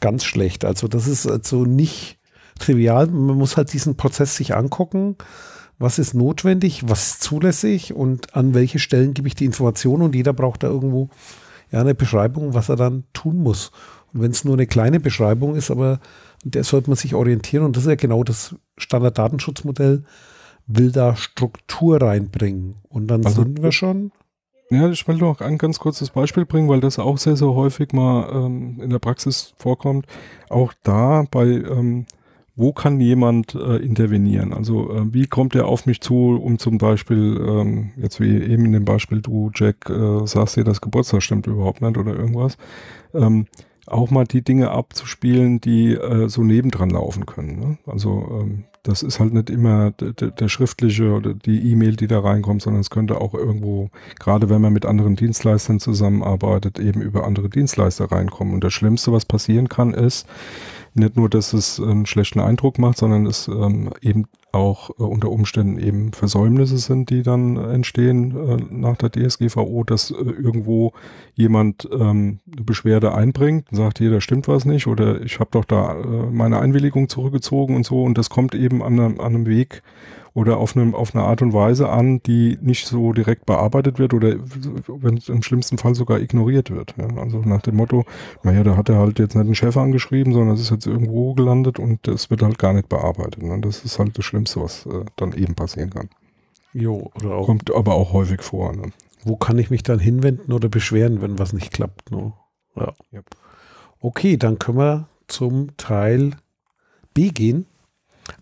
Ganz schlecht. Also, das ist also nicht trivial. Man muss halt diesen Prozess sich angucken was ist notwendig, was ist zulässig und an welche Stellen gebe ich die Informationen und jeder braucht da irgendwo ja, eine Beschreibung, was er dann tun muss. Und wenn es nur eine kleine Beschreibung ist, aber der sollte man sich orientieren und das ist ja genau das Standarddatenschutzmodell, will da Struktur reinbringen. Und dann also, sind wir schon. Ja, ich will noch ein ganz kurzes Beispiel bringen, weil das auch sehr, sehr häufig mal ähm, in der Praxis vorkommt. Auch da bei ähm, wo kann jemand äh, intervenieren? Also äh, wie kommt er auf mich zu, um zum Beispiel, ähm, jetzt wie eben in dem Beispiel, du Jack, äh, sagst dir, das Geburtstag stimmt überhaupt nicht oder irgendwas, ähm, auch mal die Dinge abzuspielen, die äh, so nebendran laufen können. Ne? Also ähm, das ist halt nicht immer der schriftliche oder die E-Mail, die da reinkommt, sondern es könnte auch irgendwo, gerade wenn man mit anderen Dienstleistern zusammenarbeitet, eben über andere Dienstleister reinkommen. Und das Schlimmste, was passieren kann, ist, nicht nur, dass es äh, einen schlechten Eindruck macht, sondern es ähm, eben auch äh, unter Umständen eben Versäumnisse sind, die dann äh, entstehen äh, nach der DSGVO, dass äh, irgendwo jemand ähm, eine Beschwerde einbringt und sagt, hier, da stimmt was nicht oder ich habe doch da äh, meine Einwilligung zurückgezogen und so und das kommt eben an an einem Weg, oder auf, einem, auf eine Art und Weise an, die nicht so direkt bearbeitet wird oder wenn im schlimmsten Fall sogar ignoriert wird. Ja? Also nach dem Motto, naja, da hat er halt jetzt nicht einen Chef angeschrieben, sondern es ist jetzt irgendwo gelandet und es wird halt gar nicht bearbeitet. Ne? Das ist halt das Schlimmste, was äh, dann eben passieren kann. Jo, oder auch. Kommt aber auch häufig vor. Ne? Wo kann ich mich dann hinwenden oder beschweren, wenn was nicht klappt? Ne? Ja. ja. Okay, dann können wir zum Teil B gehen.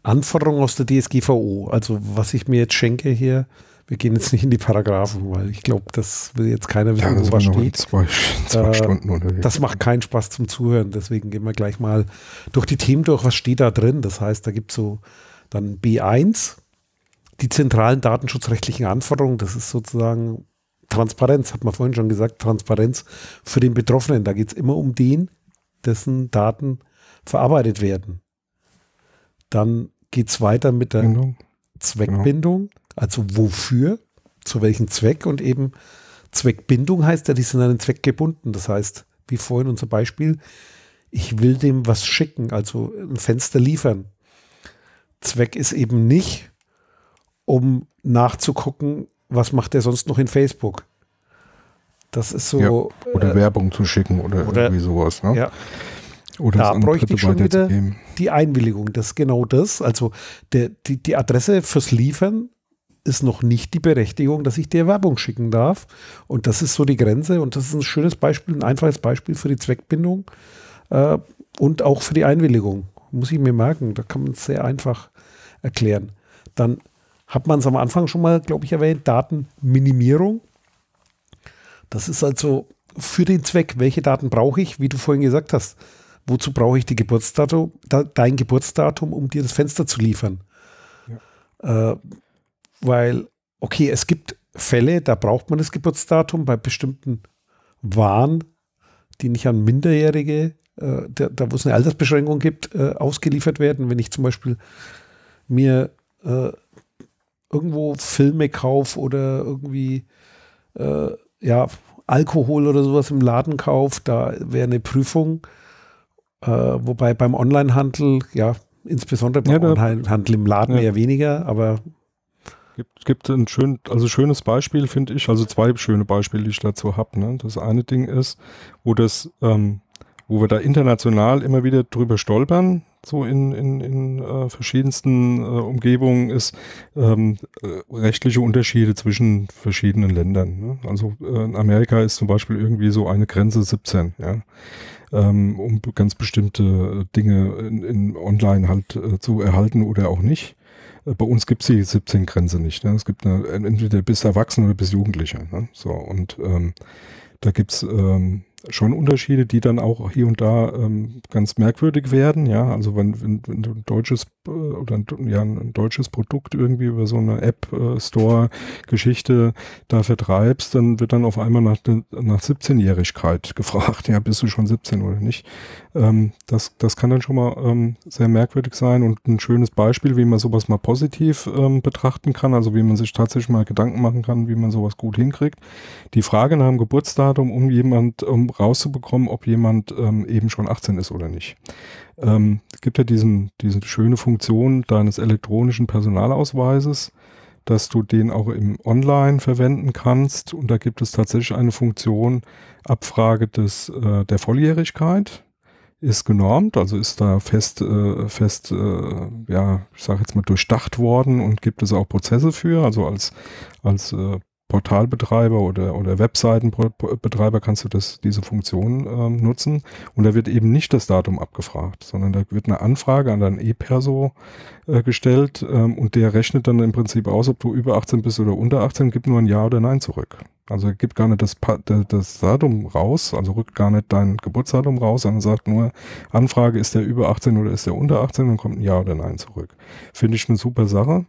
Anforderungen aus der DSGVO. Also was ich mir jetzt schenke hier, wir gehen jetzt nicht in die Paragraphen, weil ich glaube, das will jetzt keiner wissen, ja, wo was steht. Zwei, zwei äh, Stunden unterwegs. Das macht keinen Spaß zum Zuhören. Deswegen gehen wir gleich mal durch die Themen durch. Was steht da drin? Das heißt, da gibt es so dann B1, die zentralen datenschutzrechtlichen Anforderungen. Das ist sozusagen Transparenz, hat man vorhin schon gesagt, Transparenz für den Betroffenen. Da geht es immer um den, dessen Daten verarbeitet werden. Dann geht es weiter mit der Bindung. Zweckbindung. Genau. Also wofür, zu welchem Zweck und eben Zweckbindung heißt ja, die sind an den Zweck gebunden. Das heißt, wie vorhin unser Beispiel, ich will dem was schicken, also ein Fenster liefern. Zweck ist eben nicht, um nachzugucken, was macht er sonst noch in Facebook. Das ist so. Ja, oder äh, Werbung zu schicken oder, oder irgendwie sowas. Ne? Ja. Oder da bräuchte ich schon wieder die Einwilligung. Das ist genau das. Also der, die, die Adresse fürs Liefern ist noch nicht die Berechtigung, dass ich dir Werbung schicken darf. Und das ist so die Grenze. Und das ist ein schönes Beispiel, ein einfaches Beispiel für die Zweckbindung äh, und auch für die Einwilligung. Muss ich mir merken. Da kann man es sehr einfach erklären. Dann hat man es am Anfang schon mal, glaube ich, erwähnt, Datenminimierung. Das ist also für den Zweck, welche Daten brauche ich, wie du vorhin gesagt hast wozu brauche ich die Geburtsdatum, dein Geburtsdatum, um dir das Fenster zu liefern? Ja. Äh, weil, okay, es gibt Fälle, da braucht man das Geburtsdatum bei bestimmten Waren, die nicht an Minderjährige, äh, da, da wo es eine Altersbeschränkung gibt, äh, ausgeliefert werden. Wenn ich zum Beispiel mir äh, irgendwo Filme kaufe oder irgendwie äh, ja, Alkohol oder sowas im Laden kaufe, da wäre eine Prüfung äh, wobei beim Onlinehandel, ja, insbesondere beim ja, Onlinehandel im Laden ja. eher weniger, aber. Gibt, gibt ein schön, also schönes Beispiel, finde ich, also zwei schöne Beispiele, die ich dazu habe. Ne? Das eine Ding ist, wo das, ähm, wo wir da international immer wieder drüber stolpern, so in, in, in äh, verschiedensten äh, Umgebungen ist ähm, äh, rechtliche Unterschiede zwischen verschiedenen Ländern. Ne? Also äh, in Amerika ist zum Beispiel irgendwie so eine Grenze 17. Ja? ähm, um ganz bestimmte äh, Dinge in, in online halt äh, zu erhalten oder auch nicht. Äh, bei uns gibt es die 17-Grenze nicht. Ne? Es gibt eine, entweder bis Erwachsene oder bis Jugendliche. Ne? So, und ähm, da gibt es ähm, schon Unterschiede, die dann auch hier und da ähm, ganz merkwürdig werden. Ja, also wenn, wenn, wenn du ein deutsches äh, oder ein, ja, ein deutsches Produkt irgendwie über so eine App-Store-Geschichte äh, da vertreibst, dann wird dann auf einmal nach, nach 17-Jährigkeit gefragt. Ja, bist du schon 17 oder nicht? Ähm, das, das kann dann schon mal ähm, sehr merkwürdig sein und ein schönes Beispiel, wie man sowas mal positiv ähm, betrachten kann, also wie man sich tatsächlich mal Gedanken machen kann, wie man sowas gut hinkriegt. Die Frage nach dem Geburtsdatum, um jemand, um rauszubekommen, ob jemand ähm, eben schon 18 ist oder nicht. Ähm, es gibt ja diesen, diese schöne Funktion deines elektronischen Personalausweises, dass du den auch im Online verwenden kannst. Und da gibt es tatsächlich eine Funktion Abfrage des, äh, der Volljährigkeit ist genormt, also ist da fest, äh, fest, äh, ja, ich sage jetzt mal durchdacht worden und gibt es auch Prozesse für. Also als, als äh, Portalbetreiber oder, oder Webseitenbetreiber kannst du das, diese Funktion ähm, nutzen. Und da wird eben nicht das Datum abgefragt, sondern da wird eine Anfrage an dein E-Perso äh, gestellt ähm, und der rechnet dann im Prinzip aus, ob du über 18 bist oder unter 18, gibt nur ein Ja oder Nein zurück. Also er gibt gar nicht das, das Datum raus, also rückt gar nicht dein Geburtsdatum raus, sondern sagt nur, Anfrage ist der über 18 oder ist der unter 18 und kommt ein Ja oder Nein zurück. Finde ich eine super Sache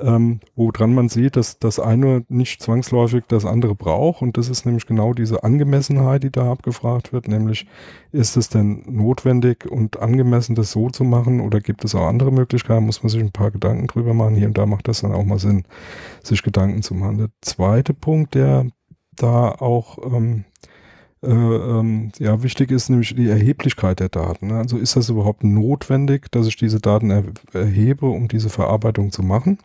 ähm, woran man sieht, dass das eine nicht zwangsläufig das andere braucht. Und das ist nämlich genau diese Angemessenheit, die da abgefragt wird, nämlich ist es denn notwendig und angemessen, das so zu machen oder gibt es auch andere Möglichkeiten? Muss man sich ein paar Gedanken drüber machen. Hier und da macht das dann auch mal Sinn, sich Gedanken zu machen. Der zweite Punkt, der da auch ähm, äh, ähm ja, wichtig ist nämlich die Erheblichkeit der Daten. Also ist das überhaupt notwendig, dass ich diese Daten erhebe, um diese Verarbeitung zu machen?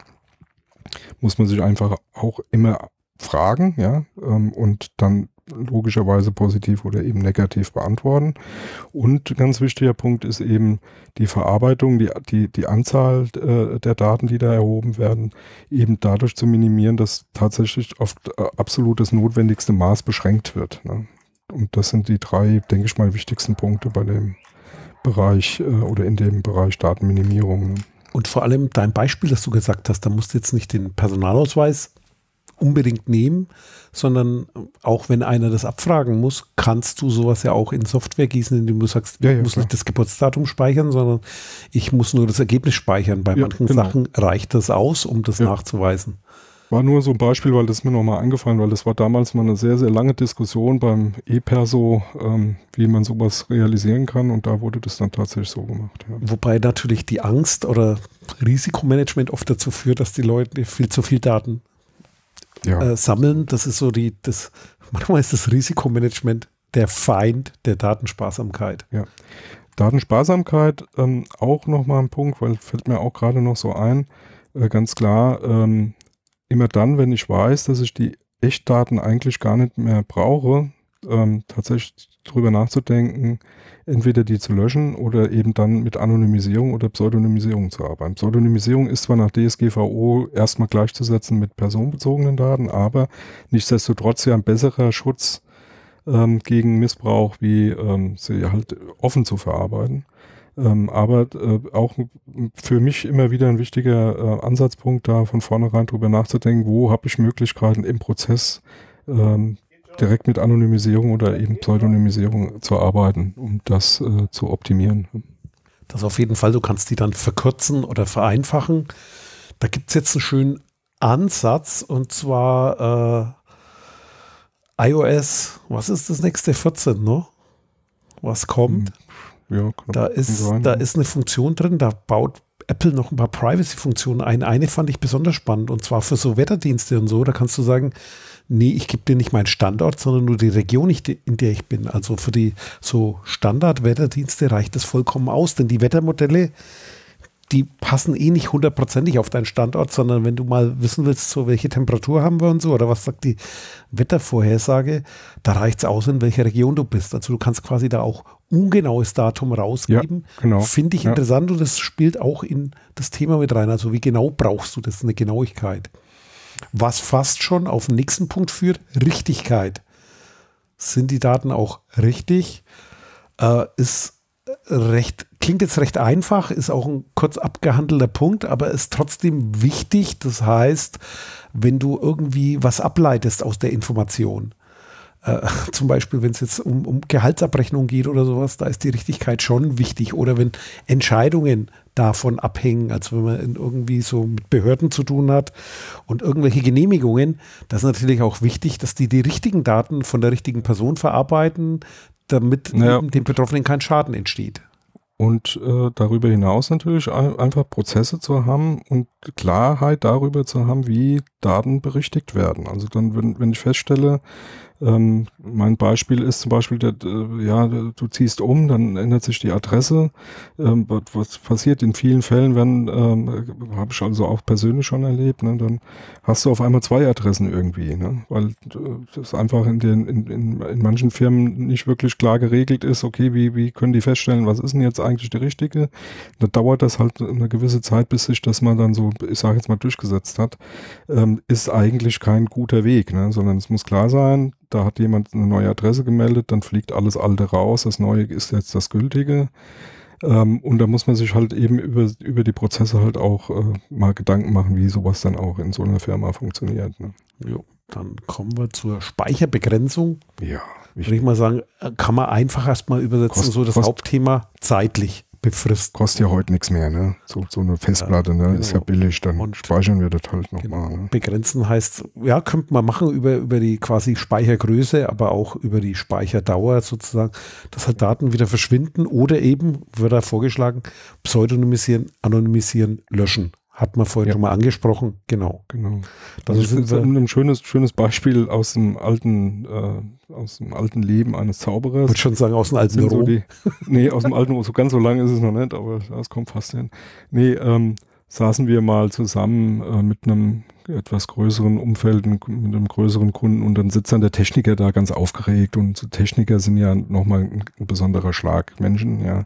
muss man sich einfach auch immer fragen, ja, ähm, und dann logischerweise positiv oder eben negativ beantworten. Und ganz wichtiger Punkt ist eben die Verarbeitung, die, die, die Anzahl äh, der Daten, die da erhoben werden, eben dadurch zu minimieren, dass tatsächlich auf äh, absolut das notwendigste Maß beschränkt wird. Ne? Und das sind die drei, denke ich mal, wichtigsten Punkte bei dem Bereich äh, oder in dem Bereich Datenminimierung. Ne? Und vor allem dein Beispiel, das du gesagt hast, da musst du jetzt nicht den Personalausweis unbedingt nehmen, sondern auch wenn einer das abfragen muss, kannst du sowas ja auch in Software gießen, indem du sagst, ich ja, ja, muss klar. nicht das Geburtsdatum speichern, sondern ich muss nur das Ergebnis speichern. Bei ja, manchen genau. Sachen reicht das aus, um das nachzuweisen war nur so ein Beispiel, weil das mir nochmal angefallen, weil das war damals mal eine sehr, sehr lange Diskussion beim E-Perso, ähm, wie man sowas realisieren kann und da wurde das dann tatsächlich so gemacht. Ja. Wobei natürlich die Angst oder Risikomanagement oft dazu führt, dass die Leute viel zu viel Daten ja. äh, sammeln. Das ist so die, das, manchmal ist das Risikomanagement der Feind der Datensparsamkeit. Ja. Datensparsamkeit ähm, auch nochmal ein Punkt, weil fällt mir auch gerade noch so ein, äh, ganz klar, ähm, immer dann, wenn ich weiß, dass ich die Echtdaten eigentlich gar nicht mehr brauche, ähm, tatsächlich drüber nachzudenken, entweder die zu löschen oder eben dann mit Anonymisierung oder Pseudonymisierung zu arbeiten. Pseudonymisierung ist zwar nach DSGVO erstmal gleichzusetzen mit personenbezogenen Daten, aber nichtsdestotrotz ja ein besserer Schutz ähm, gegen Missbrauch, wie ähm, sie halt offen zu verarbeiten. Ähm, aber äh, auch für mich immer wieder ein wichtiger äh, Ansatzpunkt, da von vornherein drüber nachzudenken, wo habe ich Möglichkeiten im Prozess ähm, direkt mit Anonymisierung oder eben Pseudonymisierung zu arbeiten, um das äh, zu optimieren. Das auf jeden Fall, du kannst die dann verkürzen oder vereinfachen. Da gibt es jetzt einen schönen Ansatz und zwar äh, iOS, was ist das nächste 14, ne? Was kommt? Hm. Ja, da ist, da ist eine Funktion drin, da baut Apple noch ein paar Privacy-Funktionen ein. Eine fand ich besonders spannend und zwar für so Wetterdienste und so. Da kannst du sagen, nee, ich gebe dir nicht meinen Standort, sondern nur die Region, in der ich bin. Also für die so Standard-Wetterdienste reicht das vollkommen aus, denn die Wettermodelle, die passen eh nicht hundertprozentig auf deinen Standort, sondern wenn du mal wissen willst, so welche Temperatur haben wir und so oder was sagt die Wettervorhersage, da reicht es aus, in welcher Region du bist. Also du kannst quasi da auch ungenaues Datum rausgeben. Ja, genau. Finde ich ja. interessant und das spielt auch in das Thema mit rein. Also wie genau brauchst du das, eine Genauigkeit? Was fast schon auf den nächsten Punkt führt, Richtigkeit. Sind die Daten auch richtig? Äh, ist recht, klingt jetzt recht einfach, ist auch ein kurz abgehandelter Punkt, aber ist trotzdem wichtig. Das heißt, wenn du irgendwie was ableitest aus der Information, äh, zum Beispiel, wenn es jetzt um, um Gehaltsabrechnung geht oder sowas, da ist die Richtigkeit schon wichtig. Oder wenn Entscheidungen davon abhängen, als wenn man irgendwie so mit Behörden zu tun hat und irgendwelche Genehmigungen, das ist natürlich auch wichtig, dass die die richtigen Daten von der richtigen Person verarbeiten, damit ja. dem Betroffenen kein Schaden entsteht. Und äh, darüber hinaus natürlich ein, einfach Prozesse zu haben und Klarheit darüber zu haben, wie Daten berichtigt werden. Also dann, wenn, wenn ich feststelle, ähm, mein Beispiel ist zum Beispiel, der, ja, du ziehst um, dann ändert sich die Adresse. Ähm, was passiert in vielen Fällen, wenn, ähm, habe ich also auch persönlich schon erlebt, ne, dann hast du auf einmal zwei Adressen irgendwie, ne, weil das einfach in, den, in, in, in manchen Firmen nicht wirklich klar geregelt ist, okay, wie, wie können die feststellen, was ist denn jetzt eigentlich die richtige? Da dauert das halt eine gewisse Zeit, bis sich das mal dann so, ich sage jetzt mal, durchgesetzt hat, ähm, ist eigentlich kein guter Weg, ne, sondern es muss klar sein, da hat jemand eine neue Adresse gemeldet, dann fliegt alles alte raus, das neue ist jetzt das gültige. Ähm, und da muss man sich halt eben über, über die Prozesse halt auch äh, mal Gedanken machen, wie sowas dann auch in so einer Firma funktioniert. Ne? Jo, dann kommen wir zur Speicherbegrenzung. Ja. Ich Würde ich mal sagen, äh, kann man einfach erstmal übersetzen, kost, so das kost, Hauptthema zeitlich befristet. Kostet ja heute nichts mehr, ne? So, so eine Festplatte, ne? genau. Ist ja genau. billig, dann und speichern wir das halt nochmal. Genau. Ne? Begrenzen heißt, ja, könnte man machen über, über die quasi Speichergröße, aber auch über die Speicherdauer sozusagen, dass halt Daten wieder verschwinden oder eben, wird da vorgeschlagen, pseudonymisieren, anonymisieren, löschen. Hat man vorhin ja. schon mal angesprochen, genau. Genau. Das, das also ist ein, schönes, schönes Beispiel aus dem alten, äh, aus dem alten Leben eines Zauberers. Ich würde schon sagen, aus dem alten Rom. So die, nee, aus dem alten Rom, so ganz so lange ist es noch nicht, aber es kommt fast hin. Nee, ähm, saßen wir mal zusammen äh, mit einem etwas größeren Umfeld, mit einem größeren Kunden und dann sitzt dann der Techniker da ganz aufgeregt und so Techniker sind ja nochmal ein, ein besonderer Schlag Menschen, ja.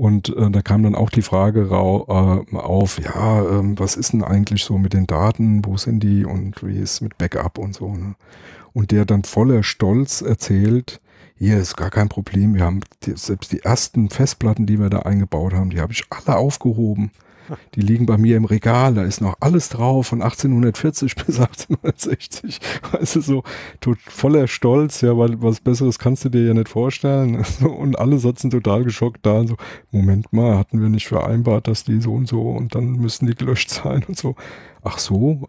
Und äh, da kam dann auch die Frage rau, äh, auf, ja, äh, was ist denn eigentlich so mit den Daten, wo sind die und wie ist mit Backup und so. Ne? Und der dann voller Stolz erzählt, hier ist gar kein Problem, wir haben die, selbst die ersten Festplatten, die wir da eingebaut haben, die habe ich alle aufgehoben. Die liegen bei mir im Regal, da ist noch alles drauf von 1840 bis 1860. Weißt du, so tot, voller Stolz, ja, weil was Besseres kannst du dir ja nicht vorstellen. und alle sitzen total geschockt da. und So, Moment mal, hatten wir nicht vereinbart, dass die so und so und dann müssen die gelöscht sein und so. Ach so.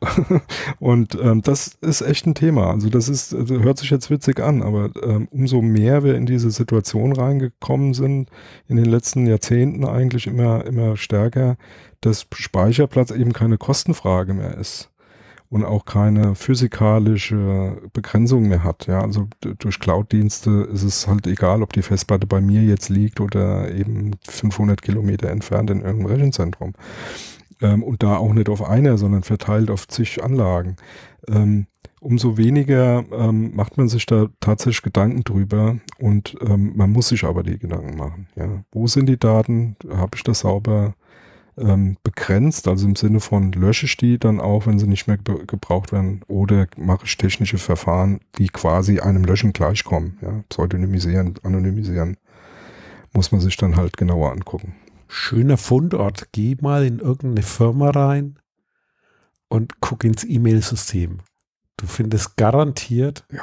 und ähm, das ist echt ein Thema. Also das ist, also hört sich jetzt witzig an, aber ähm, umso mehr wir in diese Situation reingekommen sind, in den letzten Jahrzehnten eigentlich immer, immer stärker, dass Speicherplatz eben keine Kostenfrage mehr ist und auch keine physikalische Begrenzung mehr hat. Ja, also durch Cloud-Dienste ist es halt egal, ob die Festplatte bei mir jetzt liegt oder eben 500 Kilometer entfernt in irgendeinem Rechenzentrum. Ähm, und da auch nicht auf einer, sondern verteilt auf zig Anlagen. Ähm, umso weniger ähm, macht man sich da tatsächlich Gedanken drüber und ähm, man muss sich aber die Gedanken machen. Ja. Wo sind die Daten? Habe ich das sauber? ähm, begrenzt, also im Sinne von lösche ich die dann auch, wenn sie nicht mehr gebraucht werden, oder mache ich technische Verfahren, die quasi einem Löschen gleichkommen. Ja? Pseudonymisieren, anonymisieren, muss man sich dann halt genauer angucken. Schöner Fundort. Geh mal in irgendeine Firma rein und guck ins E-Mail-System. Du findest garantiert ja.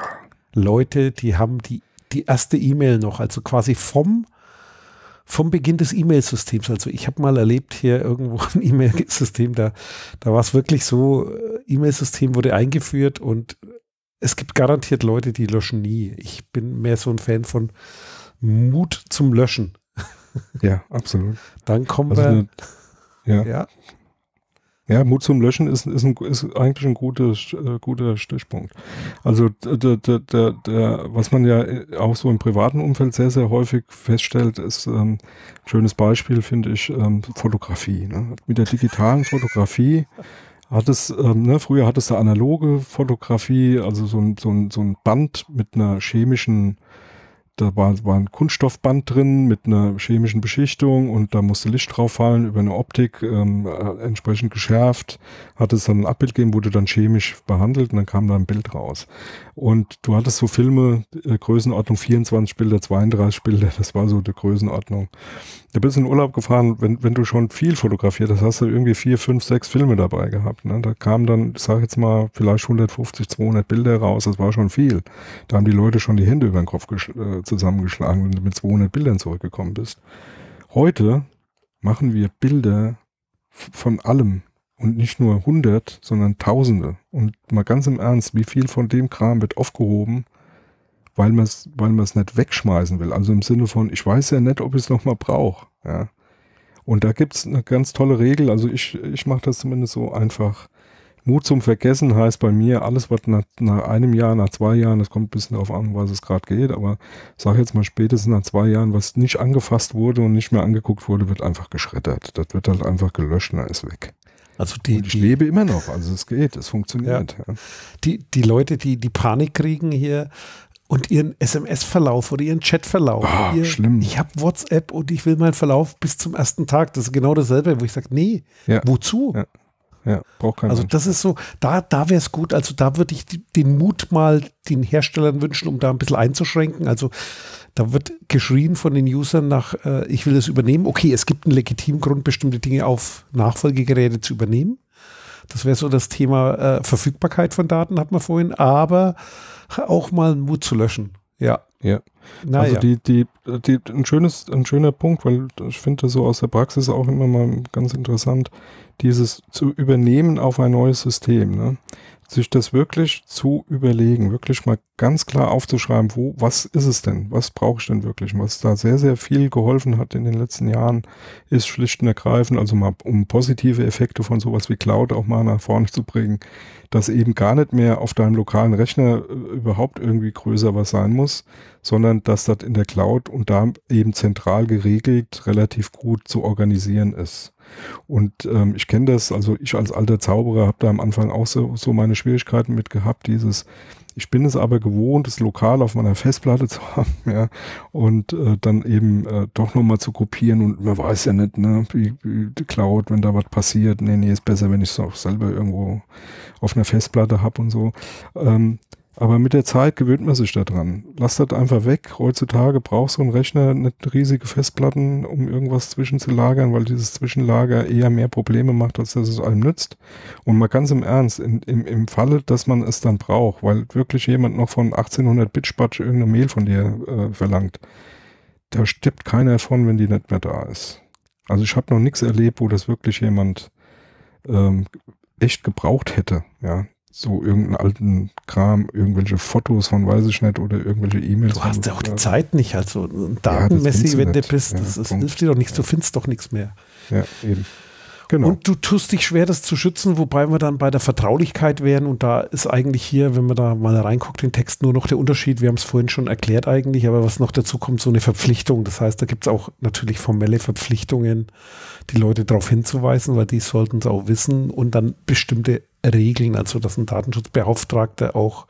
Leute, die haben die, die erste E-Mail noch, also quasi vom vom Beginn des E-Mail-Systems. Also ich habe mal erlebt hier irgendwo ein E-Mail-System, da, da war es wirklich so, äh, E-Mail-System wurde eingeführt und es gibt garantiert Leute, die löschen nie. Ich bin mehr so ein Fan von Mut zum Löschen. Ja, absolut. Dann kommen also wir. ja. ja. Ja, Mut zum Löschen ist, ist, ein, ist eigentlich ein guter, äh, guter Stichpunkt. Also der, der, der, der, was man ja äh, auch so im privaten Umfeld sehr, sehr häufig feststellt, ist ähm, ein schönes Beispiel, finde ich, ähm, Fotografie. Ne? Mit der digitalen Fotografie hat es, ähm, ne, früher hat es da analoge Fotografie, also so ein, so ein, so ein Band mit einer chemischen da war, war ein Kunststoffband drin mit einer chemischen Beschichtung und da musste Licht drauf fallen über eine Optik, ähm, äh, entsprechend geschärft, hatte es dann ein Abbild gegeben, wurde dann chemisch behandelt und dann kam da ein Bild raus. Und du hattest so Filme, äh, Größenordnung 24 Bilder, 32 Bilder, das war so die Größenordnung du bist in Urlaub gefahren, wenn, wenn du schon viel fotografiert hast, hast du irgendwie vier, fünf, sechs Filme dabei gehabt. Ne? Da kamen dann, sag ich jetzt mal, vielleicht 150, 200 Bilder raus. Das war schon viel. Da haben die Leute schon die Hände über den Kopf äh, zusammengeschlagen, wenn du mit 200 Bildern zurückgekommen bist. Heute machen wir Bilder von allem und nicht nur 100, sondern tausende. Und mal ganz im Ernst, wie viel von dem Kram wird aufgehoben weil man es weil nicht wegschmeißen will. Also im Sinne von, ich weiß ja nicht, ob ich es nochmal brauche. Ja. Und da gibt es eine ganz tolle Regel. Also ich, ich mache das zumindest so einfach. Mut zum Vergessen heißt bei mir, alles, was nach, nach einem Jahr, nach zwei Jahren, das kommt ein bisschen darauf an, was es gerade geht, aber sag jetzt mal spätestens nach zwei Jahren, was nicht angefasst wurde und nicht mehr angeguckt wurde, wird einfach geschreddert. Das wird halt einfach gelöscht und dann ist weg. Also die, ich die, lebe immer noch, also es geht, es funktioniert. Ja. Ja. Die, die Leute, die die Panik kriegen hier, und ihren SMS-Verlauf oder ihren Chat-Verlauf. Oh, ihr, schlimm. Ich habe WhatsApp und ich will meinen Verlauf bis zum ersten Tag. Das ist genau dasselbe, wo ich sage, nee, ja. wozu? Ja. Ja, braucht keinen Also das ist so, da, da wäre es gut, also da würde ich den Mut mal den Herstellern wünschen, um da ein bisschen einzuschränken. Also da wird geschrien von den Usern nach, äh, ich will das übernehmen. Okay, es gibt einen legitimen Grund, bestimmte Dinge auf Nachfolgegeräte zu übernehmen. Das wäre so das Thema äh, Verfügbarkeit von Daten, hat man vorhin. Aber auch mal Mut zu löschen. Ja. Ja. Naja. Also die, die, die, ein schönes, ein schöner Punkt, weil ich finde das so aus der Praxis auch immer mal ganz interessant, dieses zu übernehmen auf ein neues System. Ne? sich das wirklich zu überlegen, wirklich mal ganz klar aufzuschreiben, wo, was ist es denn? Was brauche ich denn wirklich? Und was da sehr, sehr viel geholfen hat in den letzten Jahren, ist schlicht und ergreifend, also mal um positive Effekte von sowas wie Cloud auch mal nach vorne zu bringen, dass eben gar nicht mehr auf deinem lokalen Rechner äh, überhaupt irgendwie größer was sein muss, sondern dass das in der Cloud und da eben zentral geregelt relativ gut zu organisieren ist. Und ähm, ich kenne das, also ich als alter Zauberer habe da am Anfang auch so, so meine Schwierigkeiten mit gehabt, dieses, ich bin es aber gewohnt, es lokal auf meiner Festplatte zu haben, ja, und äh, dann eben äh, doch nochmal zu kopieren und man weiß ja nicht, ne, wie, wie die Cloud, wenn da was passiert, nee, nee, ist besser, wenn ich es auch selber irgendwo auf einer Festplatte habe und so. Ähm, aber mit der Zeit gewöhnt man sich daran. Lass das einfach weg. Heutzutage braucht so ein Rechner nicht riesige Festplatten, um irgendwas zwischenzulagern, weil dieses Zwischenlager eher mehr Probleme macht, als dass es einem nützt. Und mal ganz im Ernst, in, im, im Falle, dass man es dann braucht, weil wirklich jemand noch von 1800 Bitspatch irgendeine Mail von dir äh, verlangt, da stirbt keiner davon, wenn die nicht mehr da ist. Also ich habe noch nichts erlebt, wo das wirklich jemand ähm, echt gebraucht hätte. Ja, so irgendeinen alten Kram, irgendwelche Fotos von weiß ich nicht oder irgendwelche E-Mails. Du hast ja auch die Zeit nicht, also datenmäßig, ja, wenn du bist, ja, das, das hilft dir doch nichts, ja. du findest doch nichts mehr. Ja, eben. Genau. Und du tust dich schwer, das zu schützen, wobei wir dann bei der Vertraulichkeit wären. Und da ist eigentlich hier, wenn man da mal reinguckt, den Text nur noch der Unterschied. Wir haben es vorhin schon erklärt eigentlich, aber was noch dazu kommt, so eine Verpflichtung. Das heißt, da gibt es auch natürlich formelle Verpflichtungen, die Leute darauf hinzuweisen, weil die sollten es auch wissen. Und dann bestimmte Regeln, also dass ein Datenschutzbeauftragter auch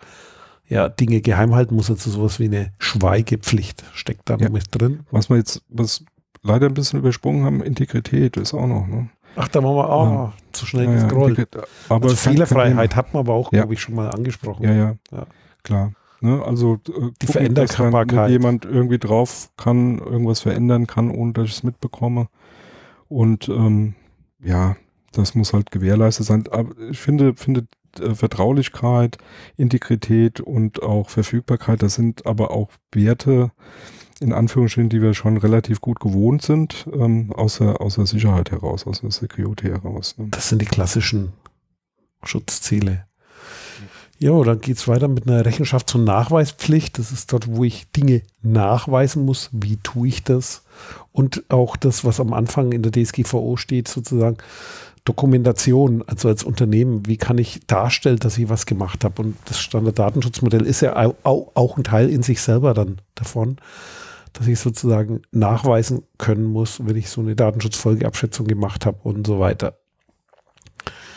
ja, Dinge geheim halten muss, also sowas wie eine Schweigepflicht steckt da ja. mit drin. Was wir jetzt, was leider ein bisschen übersprungen haben, Integrität ist auch noch, ne? Ach, da machen wir, auch oh, zu schnell ja, gescrollt. Ja, aber also Fehlerfreiheit hat man aber auch, ja. glaube ich, schon mal angesprochen. Ja, ja. ja. Klar. Ne, also äh, die Veränderbarkeit. Wenn jemand irgendwie drauf kann, irgendwas verändern kann, ohne dass ich es mitbekomme. Und ähm, ja, das muss halt gewährleistet sein. Aber ich finde, finde äh, Vertraulichkeit, Integrität und auch Verfügbarkeit, das sind aber auch Werte, in Anführungsstrichen, die wir schon relativ gut gewohnt sind, ähm, aus, der, aus der Sicherheit heraus, aus der Security heraus. Ne? Das sind die klassischen Schutzziele. Ja, dann geht es weiter mit einer Rechenschaft zur Nachweispflicht. Das ist dort, wo ich Dinge nachweisen muss. Wie tue ich das? Und auch das, was am Anfang in der DSGVO steht, sozusagen Dokumentation, also als Unternehmen, wie kann ich darstellen, dass ich was gemacht habe? Und das Standarddatenschutzmodell ist ja auch ein Teil in sich selber dann davon dass ich sozusagen nachweisen können muss, wenn ich so eine Datenschutzfolgeabschätzung gemacht habe und so weiter.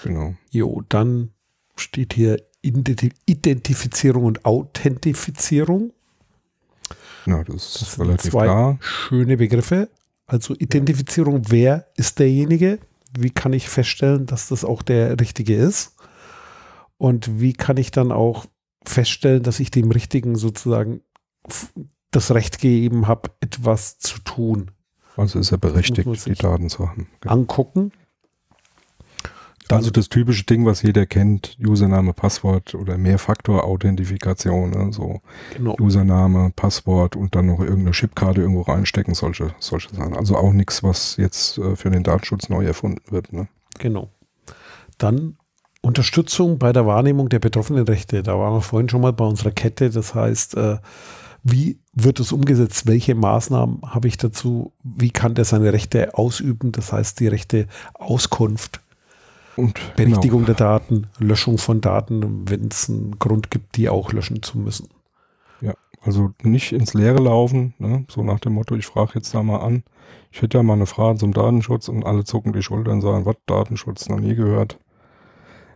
Genau. Jo, dann steht hier Identifizierung und Authentifizierung. Ja, das, das sind zwei klar. schöne Begriffe. Also Identifizierung, wer ist derjenige? Wie kann ich feststellen, dass das auch der Richtige ist? Und wie kann ich dann auch feststellen, dass ich dem Richtigen sozusagen das Recht gegeben habe, etwas zu tun. Also ist er berechtigt, die Daten Datensachen. Genau. Angucken. Dann also, also das typische Ding, was jeder kennt, Username, Passwort oder Mehrfaktor-Authentifikation, ne? genau. Username, Passwort und dann noch irgendeine Chipkarte irgendwo reinstecken, solche, solche Sachen. Also auch nichts, was jetzt äh, für den Datenschutz neu erfunden wird. Ne? Genau. Dann Unterstützung bei der Wahrnehmung der betroffenen Rechte. Da waren wir vorhin schon mal bei unserer Kette, das heißt äh, wie wird es umgesetzt? Welche Maßnahmen habe ich dazu? Wie kann der seine Rechte ausüben? Das heißt, die Rechte Auskunft, und, Berichtigung genau. der Daten, Löschung von Daten, wenn es einen Grund gibt, die auch löschen zu müssen. Ja, also nicht ins Leere laufen, ne? so nach dem Motto, ich frage jetzt da mal an. Ich hätte ja mal eine Frage zum Datenschutz und alle zucken die Schultern und sagen, was, Datenschutz, noch nie gehört.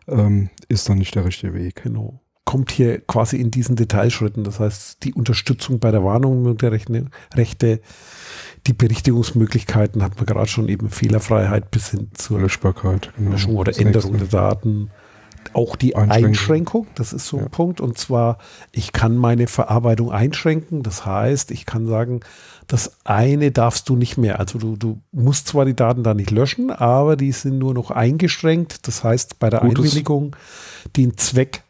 Ähm, ist dann nicht der richtige Weg. Genau kommt hier quasi in diesen Detailschritten. Das heißt, die Unterstützung bei der Warnung der Rechte, die Berichtigungsmöglichkeiten hat man gerade schon eben Fehlerfreiheit bis hin zur Löschbarkeit genau. oder Änderung nächste. der Daten. Auch die Einschränkung, Einschränkung das ist so ein ja. Punkt. Und zwar, ich kann meine Verarbeitung einschränken. Das heißt, ich kann sagen, das eine darfst du nicht mehr. Also du, du musst zwar die Daten da nicht löschen, aber die sind nur noch eingeschränkt. Das heißt, bei der Gutes. Einwilligung den Zweck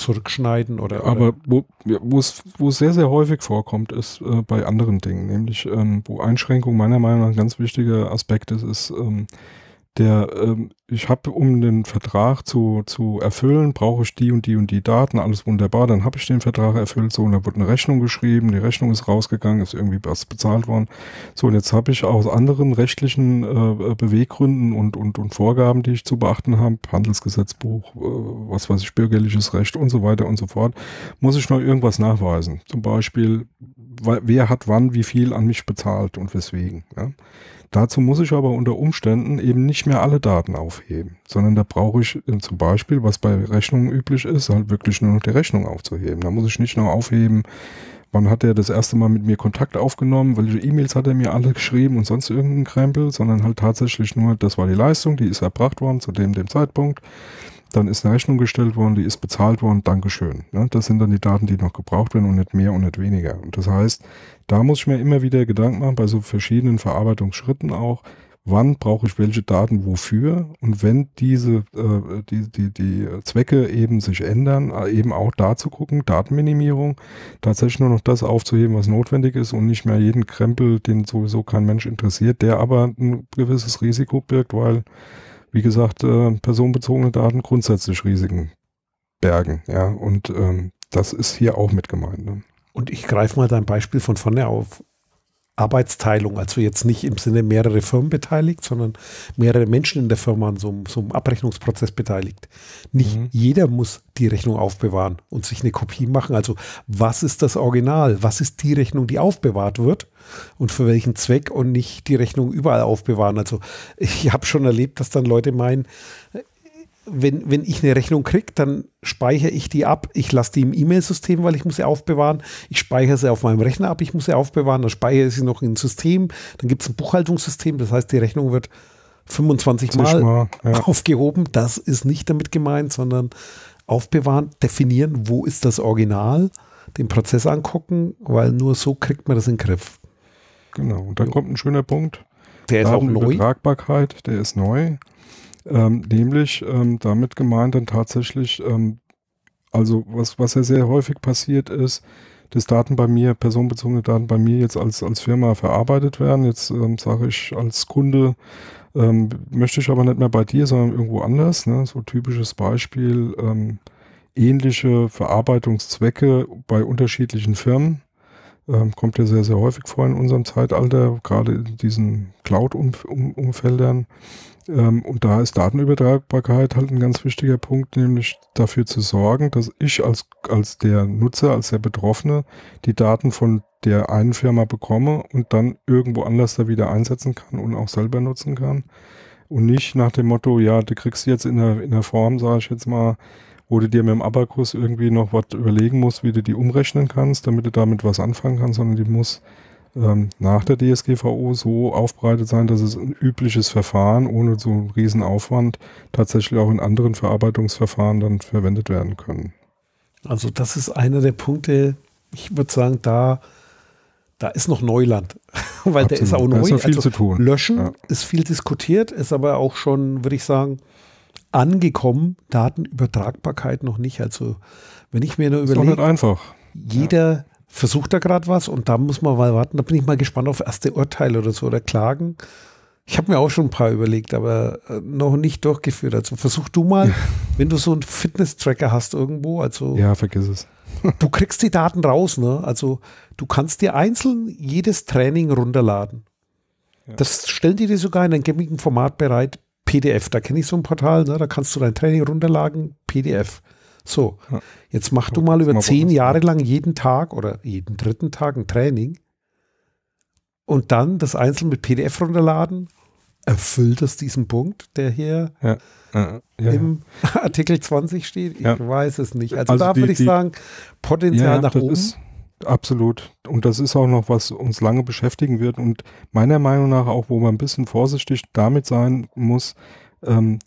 zurückschneiden oder. Aber wo es wo, sehr, sehr häufig vorkommt, ist äh, bei anderen Dingen, nämlich ähm, wo Einschränkung meiner Meinung nach ein ganz wichtiger Aspekt ist, ist ähm, der, ähm, ich habe, um den Vertrag zu, zu erfüllen, brauche ich die und die und die Daten, alles wunderbar, dann habe ich den Vertrag erfüllt, so, und da wurde eine Rechnung geschrieben, die Rechnung ist rausgegangen, ist irgendwie was bezahlt worden. So, und jetzt habe ich aus anderen rechtlichen äh, Beweggründen und, und, und Vorgaben, die ich zu beachten habe, Handelsgesetzbuch, äh, was weiß ich, bürgerliches Recht und so weiter und so fort, muss ich noch irgendwas nachweisen. Zum Beispiel, wer hat wann wie viel an mich bezahlt und weswegen. Ja? Dazu muss ich aber unter Umständen eben nicht mehr alle Daten aufheben, sondern da brauche ich ähm, zum Beispiel, was bei Rechnungen üblich ist, halt wirklich nur noch die Rechnung aufzuheben. Da muss ich nicht nur aufheben, wann hat er das erste Mal mit mir Kontakt aufgenommen, welche E-Mails hat er mir alle geschrieben und sonst irgendeinen Krempel, sondern halt tatsächlich nur, das war die Leistung, die ist erbracht worden zu dem, dem Zeitpunkt. Dann ist eine Rechnung gestellt worden, die ist bezahlt worden, Dankeschön. Ne? Das sind dann die Daten, die noch gebraucht werden und nicht mehr und nicht weniger. Und das heißt, da muss ich mir immer wieder Gedanken machen, bei so verschiedenen Verarbeitungsschritten auch, wann brauche ich welche Daten wofür und wenn diese äh, die, die, die Zwecke eben sich ändern, äh, eben auch da zu gucken, Datenminimierung, tatsächlich nur noch das aufzuheben, was notwendig ist und nicht mehr jeden Krempel, den sowieso kein Mensch interessiert, der aber ein gewisses Risiko birgt, weil, wie gesagt, äh, personenbezogene Daten grundsätzlich Risiken bergen, ja, und ähm, das ist hier auch mit gemeint. Ne? Und ich greife mal dein Beispiel von vorne auf. Arbeitsteilung, also jetzt nicht im Sinne mehrere Firmen beteiligt, sondern mehrere Menschen in der Firma an so, so einem Abrechnungsprozess beteiligt. Nicht mhm. jeder muss die Rechnung aufbewahren und sich eine Kopie machen. Also was ist das Original? Was ist die Rechnung, die aufbewahrt wird und für welchen Zweck und nicht die Rechnung überall aufbewahren? Also ich habe schon erlebt, dass dann Leute meinen, wenn, wenn ich eine Rechnung kriege, dann speichere ich die ab. Ich lasse die im E-Mail-System, weil ich muss sie aufbewahren. Ich speichere sie auf meinem Rechner ab, ich muss sie aufbewahren. Dann speichere ich sie noch in System. Dann gibt es ein Buchhaltungssystem. Das heißt, die Rechnung wird 25 Mal, mal ja. aufgehoben. Das ist nicht damit gemeint, sondern aufbewahren, definieren, wo ist das Original, den Prozess angucken, weil nur so kriegt man das in den Griff. Genau, und dann ja. kommt ein schöner Punkt. Der ist auch neu. der ist neu. Ähm, nämlich ähm, damit gemeint dann tatsächlich, ähm, also was, was ja sehr häufig passiert ist, dass Daten bei mir, personenbezogene Daten bei mir jetzt als, als Firma verarbeitet werden. Jetzt ähm, sage ich als Kunde, ähm, möchte ich aber nicht mehr bei dir, sondern irgendwo anders. Ne? So typisches Beispiel, ähm, ähnliche Verarbeitungszwecke bei unterschiedlichen Firmen kommt ja sehr, sehr häufig vor in unserem Zeitalter, gerade in diesen Cloud-Umfeldern. -Um ähm, und da ist Datenübertragbarkeit halt ein ganz wichtiger Punkt, nämlich dafür zu sorgen, dass ich als, als der Nutzer, als der Betroffene die Daten von der einen Firma bekomme und dann irgendwo anders da wieder einsetzen kann und auch selber nutzen kann. Und nicht nach dem Motto, ja, du kriegst jetzt in der, in der Form, sage ich jetzt mal, wo du dir mit dem Abakus irgendwie noch was überlegen musst, wie du die umrechnen kannst, damit du damit was anfangen kannst, sondern die muss ähm, nach der DSGVO so aufbereitet sein, dass es ein übliches Verfahren ohne so einen riesen Aufwand tatsächlich auch in anderen Verarbeitungsverfahren dann verwendet werden können. Also das ist einer der Punkte, ich würde sagen, da, da ist noch Neuland, weil Absolut. der ist auch neu. Da ist noch viel also, zu tun. Löschen ja. ist viel diskutiert, ist aber auch schon, würde ich sagen, angekommen, Datenübertragbarkeit noch nicht. Also wenn ich mir nur überlege... Jeder... Ja versucht er gerade was und da muss man mal warten. Da bin ich mal gespannt auf erste Urteile oder so oder Klagen. Ich habe mir auch schon ein paar überlegt, aber äh, noch nicht durchgeführt. Also versuch du mal, wenn du so einen Fitness-Tracker hast irgendwo, also. Ja, vergiss es. du kriegst die Daten raus, ne? Also du kannst dir einzeln jedes Training runterladen. Ja. Das stellen die dir sogar in einem gängigen Format bereit, PDF. Da kenne ich so ein Portal, ne? da kannst du dein Training runterladen, PDF. So, jetzt mach du mal über zehn Jahre lang jeden Tag oder jeden dritten Tag ein Training und dann das einzeln mit PDF runterladen. Erfüllt das diesen Punkt, der hier ja, ja, ja, im Artikel 20 steht? Ich weiß es nicht. Also, also da würde ich sagen, Potenzial nach oben. Ist, Absolut. Und das ist auch noch, was uns lange beschäftigen wird und meiner Meinung nach auch, wo man ein bisschen vorsichtig damit sein muss, ähm,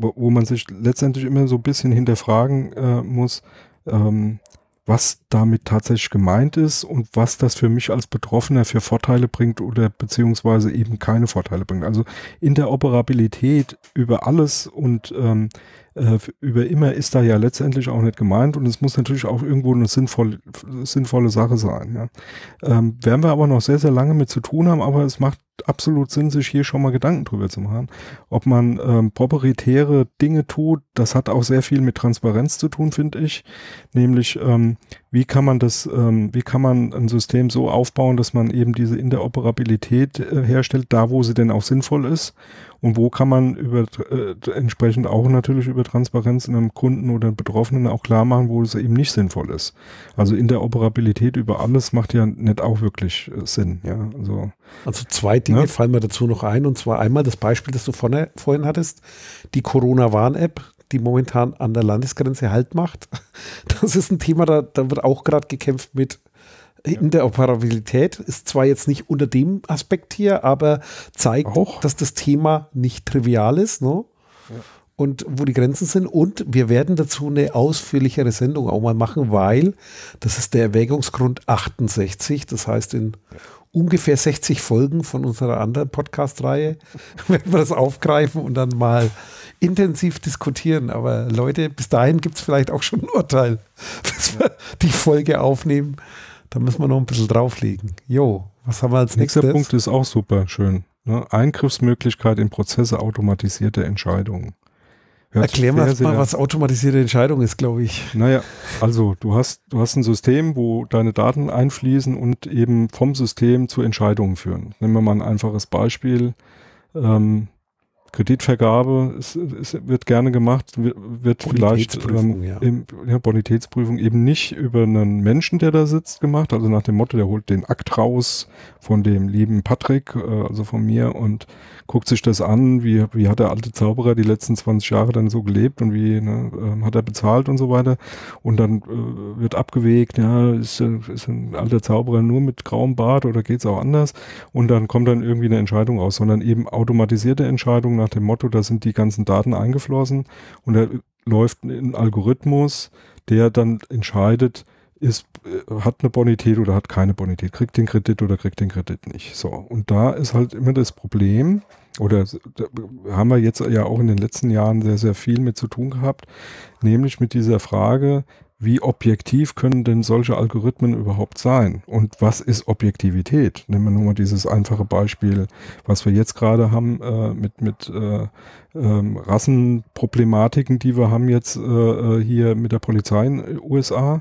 wo, man sich letztendlich immer so ein bisschen hinterfragen äh, muss, ähm, was damit tatsächlich gemeint ist und was das für mich als Betroffener für Vorteile bringt oder beziehungsweise eben keine Vorteile bringt. Also Interoperabilität über alles und ähm, äh, über immer ist da ja letztendlich auch nicht gemeint und es muss natürlich auch irgendwo eine sinnvolle, sinnvolle Sache sein. Ja. Ähm, werden wir aber noch sehr, sehr lange mit zu tun haben, aber es macht absolut Sinn, sich hier schon mal Gedanken drüber zu machen. Ob man ähm, proprietäre Dinge tut, das hat auch sehr viel mit Transparenz zu tun, finde ich. Nämlich, ähm, wie kann man das, ähm, wie kann man ein System so aufbauen, dass man eben diese Interoperabilität äh, herstellt, da wo sie denn auch sinnvoll ist und wo kann man über äh, entsprechend auch natürlich über Transparenz in einem Kunden oder Betroffenen auch klar machen, wo es eben nicht sinnvoll ist. Also Interoperabilität über alles macht ja nicht auch wirklich äh, Sinn. Ja, also, also zwei Dinge ne? fallen mir dazu noch ein und zwar einmal das Beispiel, das du vorne, vorhin hattest, die Corona-Warn-App, die momentan an der Landesgrenze Halt macht. Das ist ein Thema, da, da wird auch gerade gekämpft mit in der Operabilität ist zwar jetzt nicht unter dem Aspekt hier, aber zeigt, Auch. dass das Thema nicht trivial ist. Ne? Ja und wo die Grenzen sind. Und wir werden dazu eine ausführlichere Sendung auch mal machen, weil das ist der Erwägungsgrund 68. Das heißt, in ungefähr 60 Folgen von unserer anderen Podcast-Reihe werden wir das aufgreifen und dann mal intensiv diskutieren. Aber Leute, bis dahin gibt es vielleicht auch schon ein Urteil, dass wir die Folge aufnehmen. Da müssen wir noch ein bisschen drauflegen. Jo, was haben wir als nächstes? Nächster Punkt ist auch super schön. Ne? Eingriffsmöglichkeit in Prozesse automatisierter Entscheidungen. Hört Erklär mal, sehr, was automatisierte Entscheidung ist, glaube ich. Naja, also du hast, du hast ein System, wo deine Daten einfließen und eben vom System zu Entscheidungen führen. Nehmen wir mal ein einfaches Beispiel. Ähm, Kreditvergabe ist, ist, wird gerne gemacht, wird vielleicht ähm, ja. Im, ja, Bonitätsprüfung eben nicht über einen Menschen, der da sitzt, gemacht. Also nach dem Motto, der holt den Akt raus von dem lieben Patrick, äh, also von mir, und guckt sich das an, wie, wie hat der alte Zauberer die letzten 20 Jahre dann so gelebt und wie ne, äh, hat er bezahlt und so weiter. Und dann äh, wird abgewegt, ja, ist, äh, ist ein alter Zauberer nur mit grauem Bart oder geht es auch anders? Und dann kommt dann irgendwie eine Entscheidung raus, sondern eben automatisierte Entscheidungen nach dem Motto, da sind die ganzen Daten eingeflossen und da läuft ein Algorithmus, der dann entscheidet, ist, äh, hat eine Bonität oder hat keine Bonität, kriegt den Kredit oder kriegt den Kredit nicht. So. Und da ist halt immer das Problem, oder da äh, haben wir jetzt ja auch in den letzten Jahren sehr, sehr viel mit zu tun gehabt, nämlich mit dieser Frage, wie objektiv können denn solche Algorithmen überhaupt sein? Und was ist Objektivität? Nehmen wir nur mal dieses einfache Beispiel, was wir jetzt gerade haben äh, mit, mit äh, ähm, Rassenproblematiken, die wir haben jetzt äh, äh hier mit der Polizei in den USA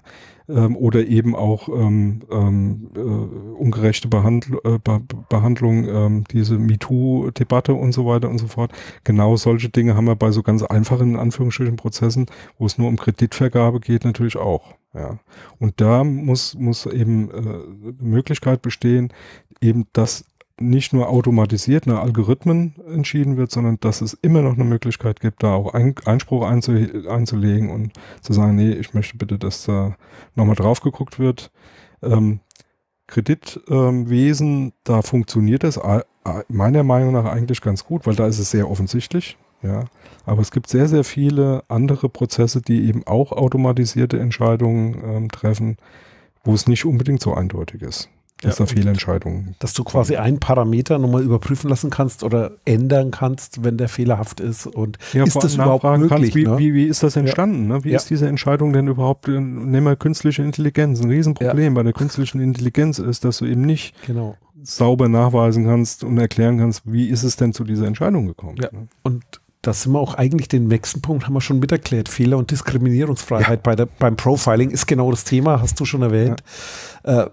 ähm, oder eben auch ähm, ähm äh, ungerechte Behandl äh, Be Behandlung, ähm, diese MeToo-Debatte und so weiter und so fort. Genau solche Dinge haben wir bei so ganz einfachen, in Anführungsstrichen, Prozessen, wo es nur um Kreditvergabe geht, natürlich auch. Ja. Und da muss, muss eben äh, Möglichkeit bestehen, eben das nicht nur automatisiert nach ne, Algorithmen entschieden wird, sondern dass es immer noch eine Möglichkeit gibt, da auch ein, Einspruch einzulegen und zu sagen, nee, ich möchte bitte, dass da nochmal drauf geguckt wird. Ähm, Kreditwesen, ähm, da funktioniert das meiner Meinung nach eigentlich ganz gut, weil da ist es sehr offensichtlich. Ja, aber es gibt sehr, sehr viele andere Prozesse, die eben auch automatisierte Entscheidungen ähm, treffen, wo es nicht unbedingt so eindeutig ist. Das ja, eine Fehlentscheidung. Dass du quasi einen Parameter nochmal überprüfen lassen kannst oder ändern kannst, wenn der fehlerhaft ist. Und ja, ist das überhaupt möglich? Kannst, wie, ne? wie, wie, ist das entstanden? Ne? Wie ja. ist diese Entscheidung denn überhaupt? Äh, Nehmen wir künstliche Intelligenz. Ein Riesenproblem bei der künstlichen Intelligenz ist, dass du eben nicht genau. sauber nachweisen kannst und erklären kannst, wie ist es denn zu dieser Entscheidung gekommen. Ne? Und da sind wir auch eigentlich den nächsten Punkt, haben wir schon mit erklärt. Fehler- und Diskriminierungsfreiheit ja. bei der, beim Profiling ist genau das Thema, hast du schon erwähnt. Ja. Äh,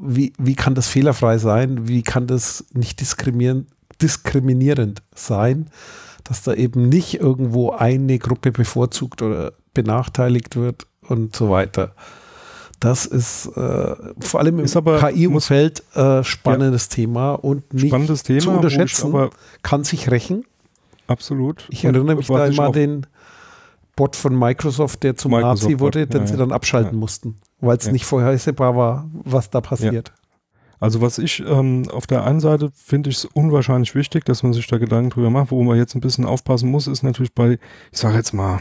wie, wie kann das fehlerfrei sein? Wie kann das nicht diskriminieren, diskriminierend sein, dass da eben nicht irgendwo eine Gruppe bevorzugt oder benachteiligt wird und so weiter? Das ist äh, vor allem im KI-Umfeld äh, spannendes ja. Thema und nicht Thema, zu unterschätzen, kann sich rächen Absolut. Ich erinnere mich da immer an den Bot von Microsoft, der zum Microsoft Nazi wurde, den ja, sie dann abschalten ja. mussten, weil es ja. nicht vorhersehbar war, was da passiert. Also was ich ähm, auf der einen Seite finde ich es unwahrscheinlich wichtig, dass man sich da Gedanken drüber macht. Wo man jetzt ein bisschen aufpassen muss, ist natürlich bei, ich sage jetzt mal,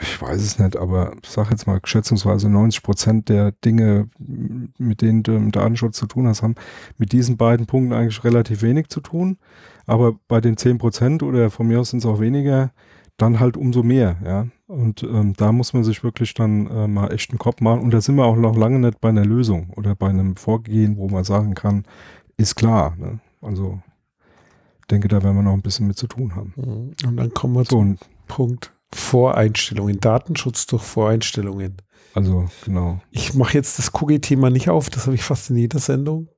ich weiß es nicht, aber ich sage jetzt mal schätzungsweise 90 Prozent der Dinge, mit denen du im Datenschutz zu tun hast, haben mit diesen beiden Punkten eigentlich relativ wenig zu tun. Aber bei den 10 Prozent oder von mir aus sind es auch weniger, dann halt umso mehr, ja. Und ähm, da muss man sich wirklich dann äh, mal echt einen Kopf machen. Und da sind wir auch noch lange nicht bei einer Lösung oder bei einem Vorgehen, wo man sagen kann, ist klar. Ne? Also denke, da werden wir noch ein bisschen mit zu tun haben. Mhm. Und dann kommen wir so, zum Punkt Voreinstellungen, Datenschutz durch Voreinstellungen. Also genau. Ich mache jetzt das Cookie-Thema nicht auf, das habe ich fast in jeder Sendung.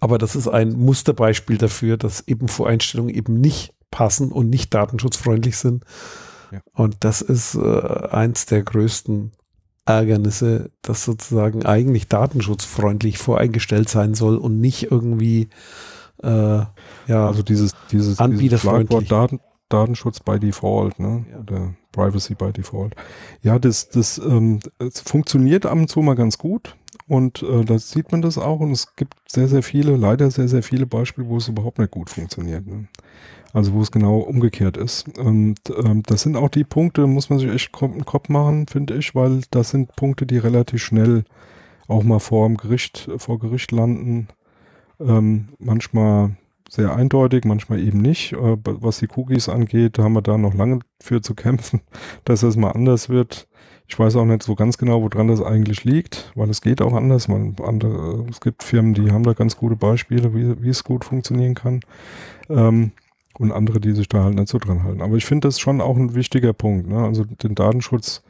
Aber das ist ein Musterbeispiel dafür, dass eben Voreinstellungen eben nicht passen und nicht datenschutzfreundlich sind. Ja. Und das ist äh, eins der größten Ärgernisse, dass sozusagen eigentlich datenschutzfreundlich voreingestellt sein soll und nicht irgendwie äh, ja, also dieses, dieses, anbieterfreundlich. Dieses Daten, Datenschutz by Default, ne? Ja. Oder Privacy by Default. Ja, das, das, ähm, das funktioniert ab und zu mal ganz gut. Und äh, da sieht man das auch. Und es gibt sehr, sehr viele, leider sehr, sehr viele Beispiele, wo es überhaupt nicht gut funktioniert. Ne? Also wo es genau umgekehrt ist. Und ähm, das sind auch die Punkte, muss man sich echt einen Kopf machen, finde ich, weil das sind Punkte, die relativ schnell auch mal vor Gericht, vor Gericht landen. Ähm, manchmal sehr eindeutig, manchmal eben nicht. Äh, was die Cookies angeht, haben wir da noch lange für zu kämpfen, dass das mal anders wird. Ich weiß auch nicht so ganz genau, woran das eigentlich liegt, weil es geht auch anders. Man, andere, es gibt Firmen, die haben da ganz gute Beispiele, wie, wie es gut funktionieren kann. Ähm, und andere, die sich da halt nicht so dran halten. Aber ich finde das schon auch ein wichtiger Punkt. Ne? Also den Datenschutz,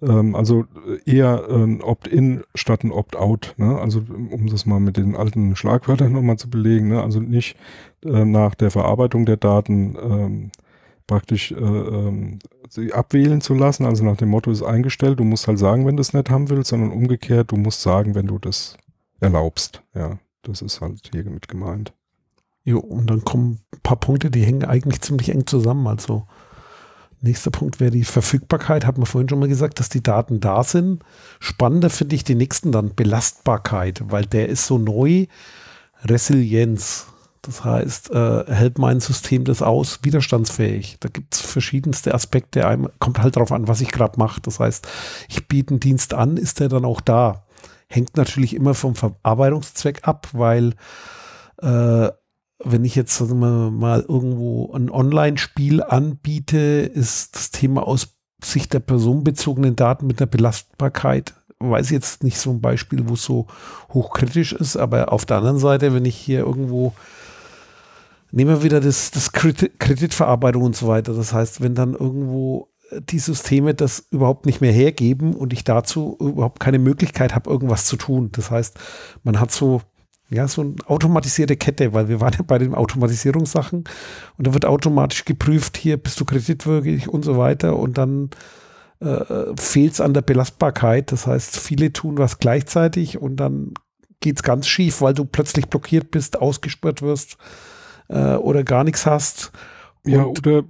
ähm, also eher ein ähm, Opt-in statt ein Opt-out. Ne? Also um das mal mit den alten Schlagwörtern nochmal zu belegen. Ne? Also nicht äh, nach der Verarbeitung der Daten ähm, praktisch äh, ähm, sie abwählen zu lassen. Also nach dem Motto ist eingestellt, du musst halt sagen, wenn du es nicht haben willst, sondern umgekehrt, du musst sagen, wenn du das erlaubst. Ja, das ist halt hier mit gemeint. Jo, und dann kommen ein paar Punkte, die hängen eigentlich ziemlich eng zusammen. Also nächster Punkt wäre die Verfügbarkeit, hat man vorhin schon mal gesagt, dass die Daten da sind. Spannender finde ich die nächsten dann, Belastbarkeit, weil der ist so neu. Resilienz. Das heißt, äh, hält mein System das aus, widerstandsfähig? Da gibt es verschiedenste Aspekte. Einem kommt halt darauf an, was ich gerade mache. Das heißt, ich biete einen Dienst an, ist der dann auch da? Hängt natürlich immer vom Verarbeitungszweck ab, weil äh, wenn ich jetzt also mal, mal irgendwo ein Online-Spiel anbiete, ist das Thema aus Sicht der personenbezogenen Daten mit einer Belastbarkeit weiß jetzt nicht so ein Beispiel, wo es so hochkritisch ist, aber auf der anderen Seite, wenn ich hier irgendwo nehmen wir wieder das, das Kreditverarbeitung und so weiter. Das heißt, wenn dann irgendwo äh, die Systeme das überhaupt nicht mehr hergeben und ich dazu überhaupt keine Möglichkeit habe, irgendwas zu tun. Das heißt, man hat so, ja, so eine automatisierte Kette, weil wir waren ja bei den Automatisierungssachen und da wird automatisch geprüft, hier bist du kreditwürdig und so weiter und dann äh, fehlt es an der Belastbarkeit. Das heißt, viele tun was gleichzeitig und dann geht es ganz schief, weil du plötzlich blockiert bist, ausgesperrt wirst äh, oder gar nichts hast. ja, oder,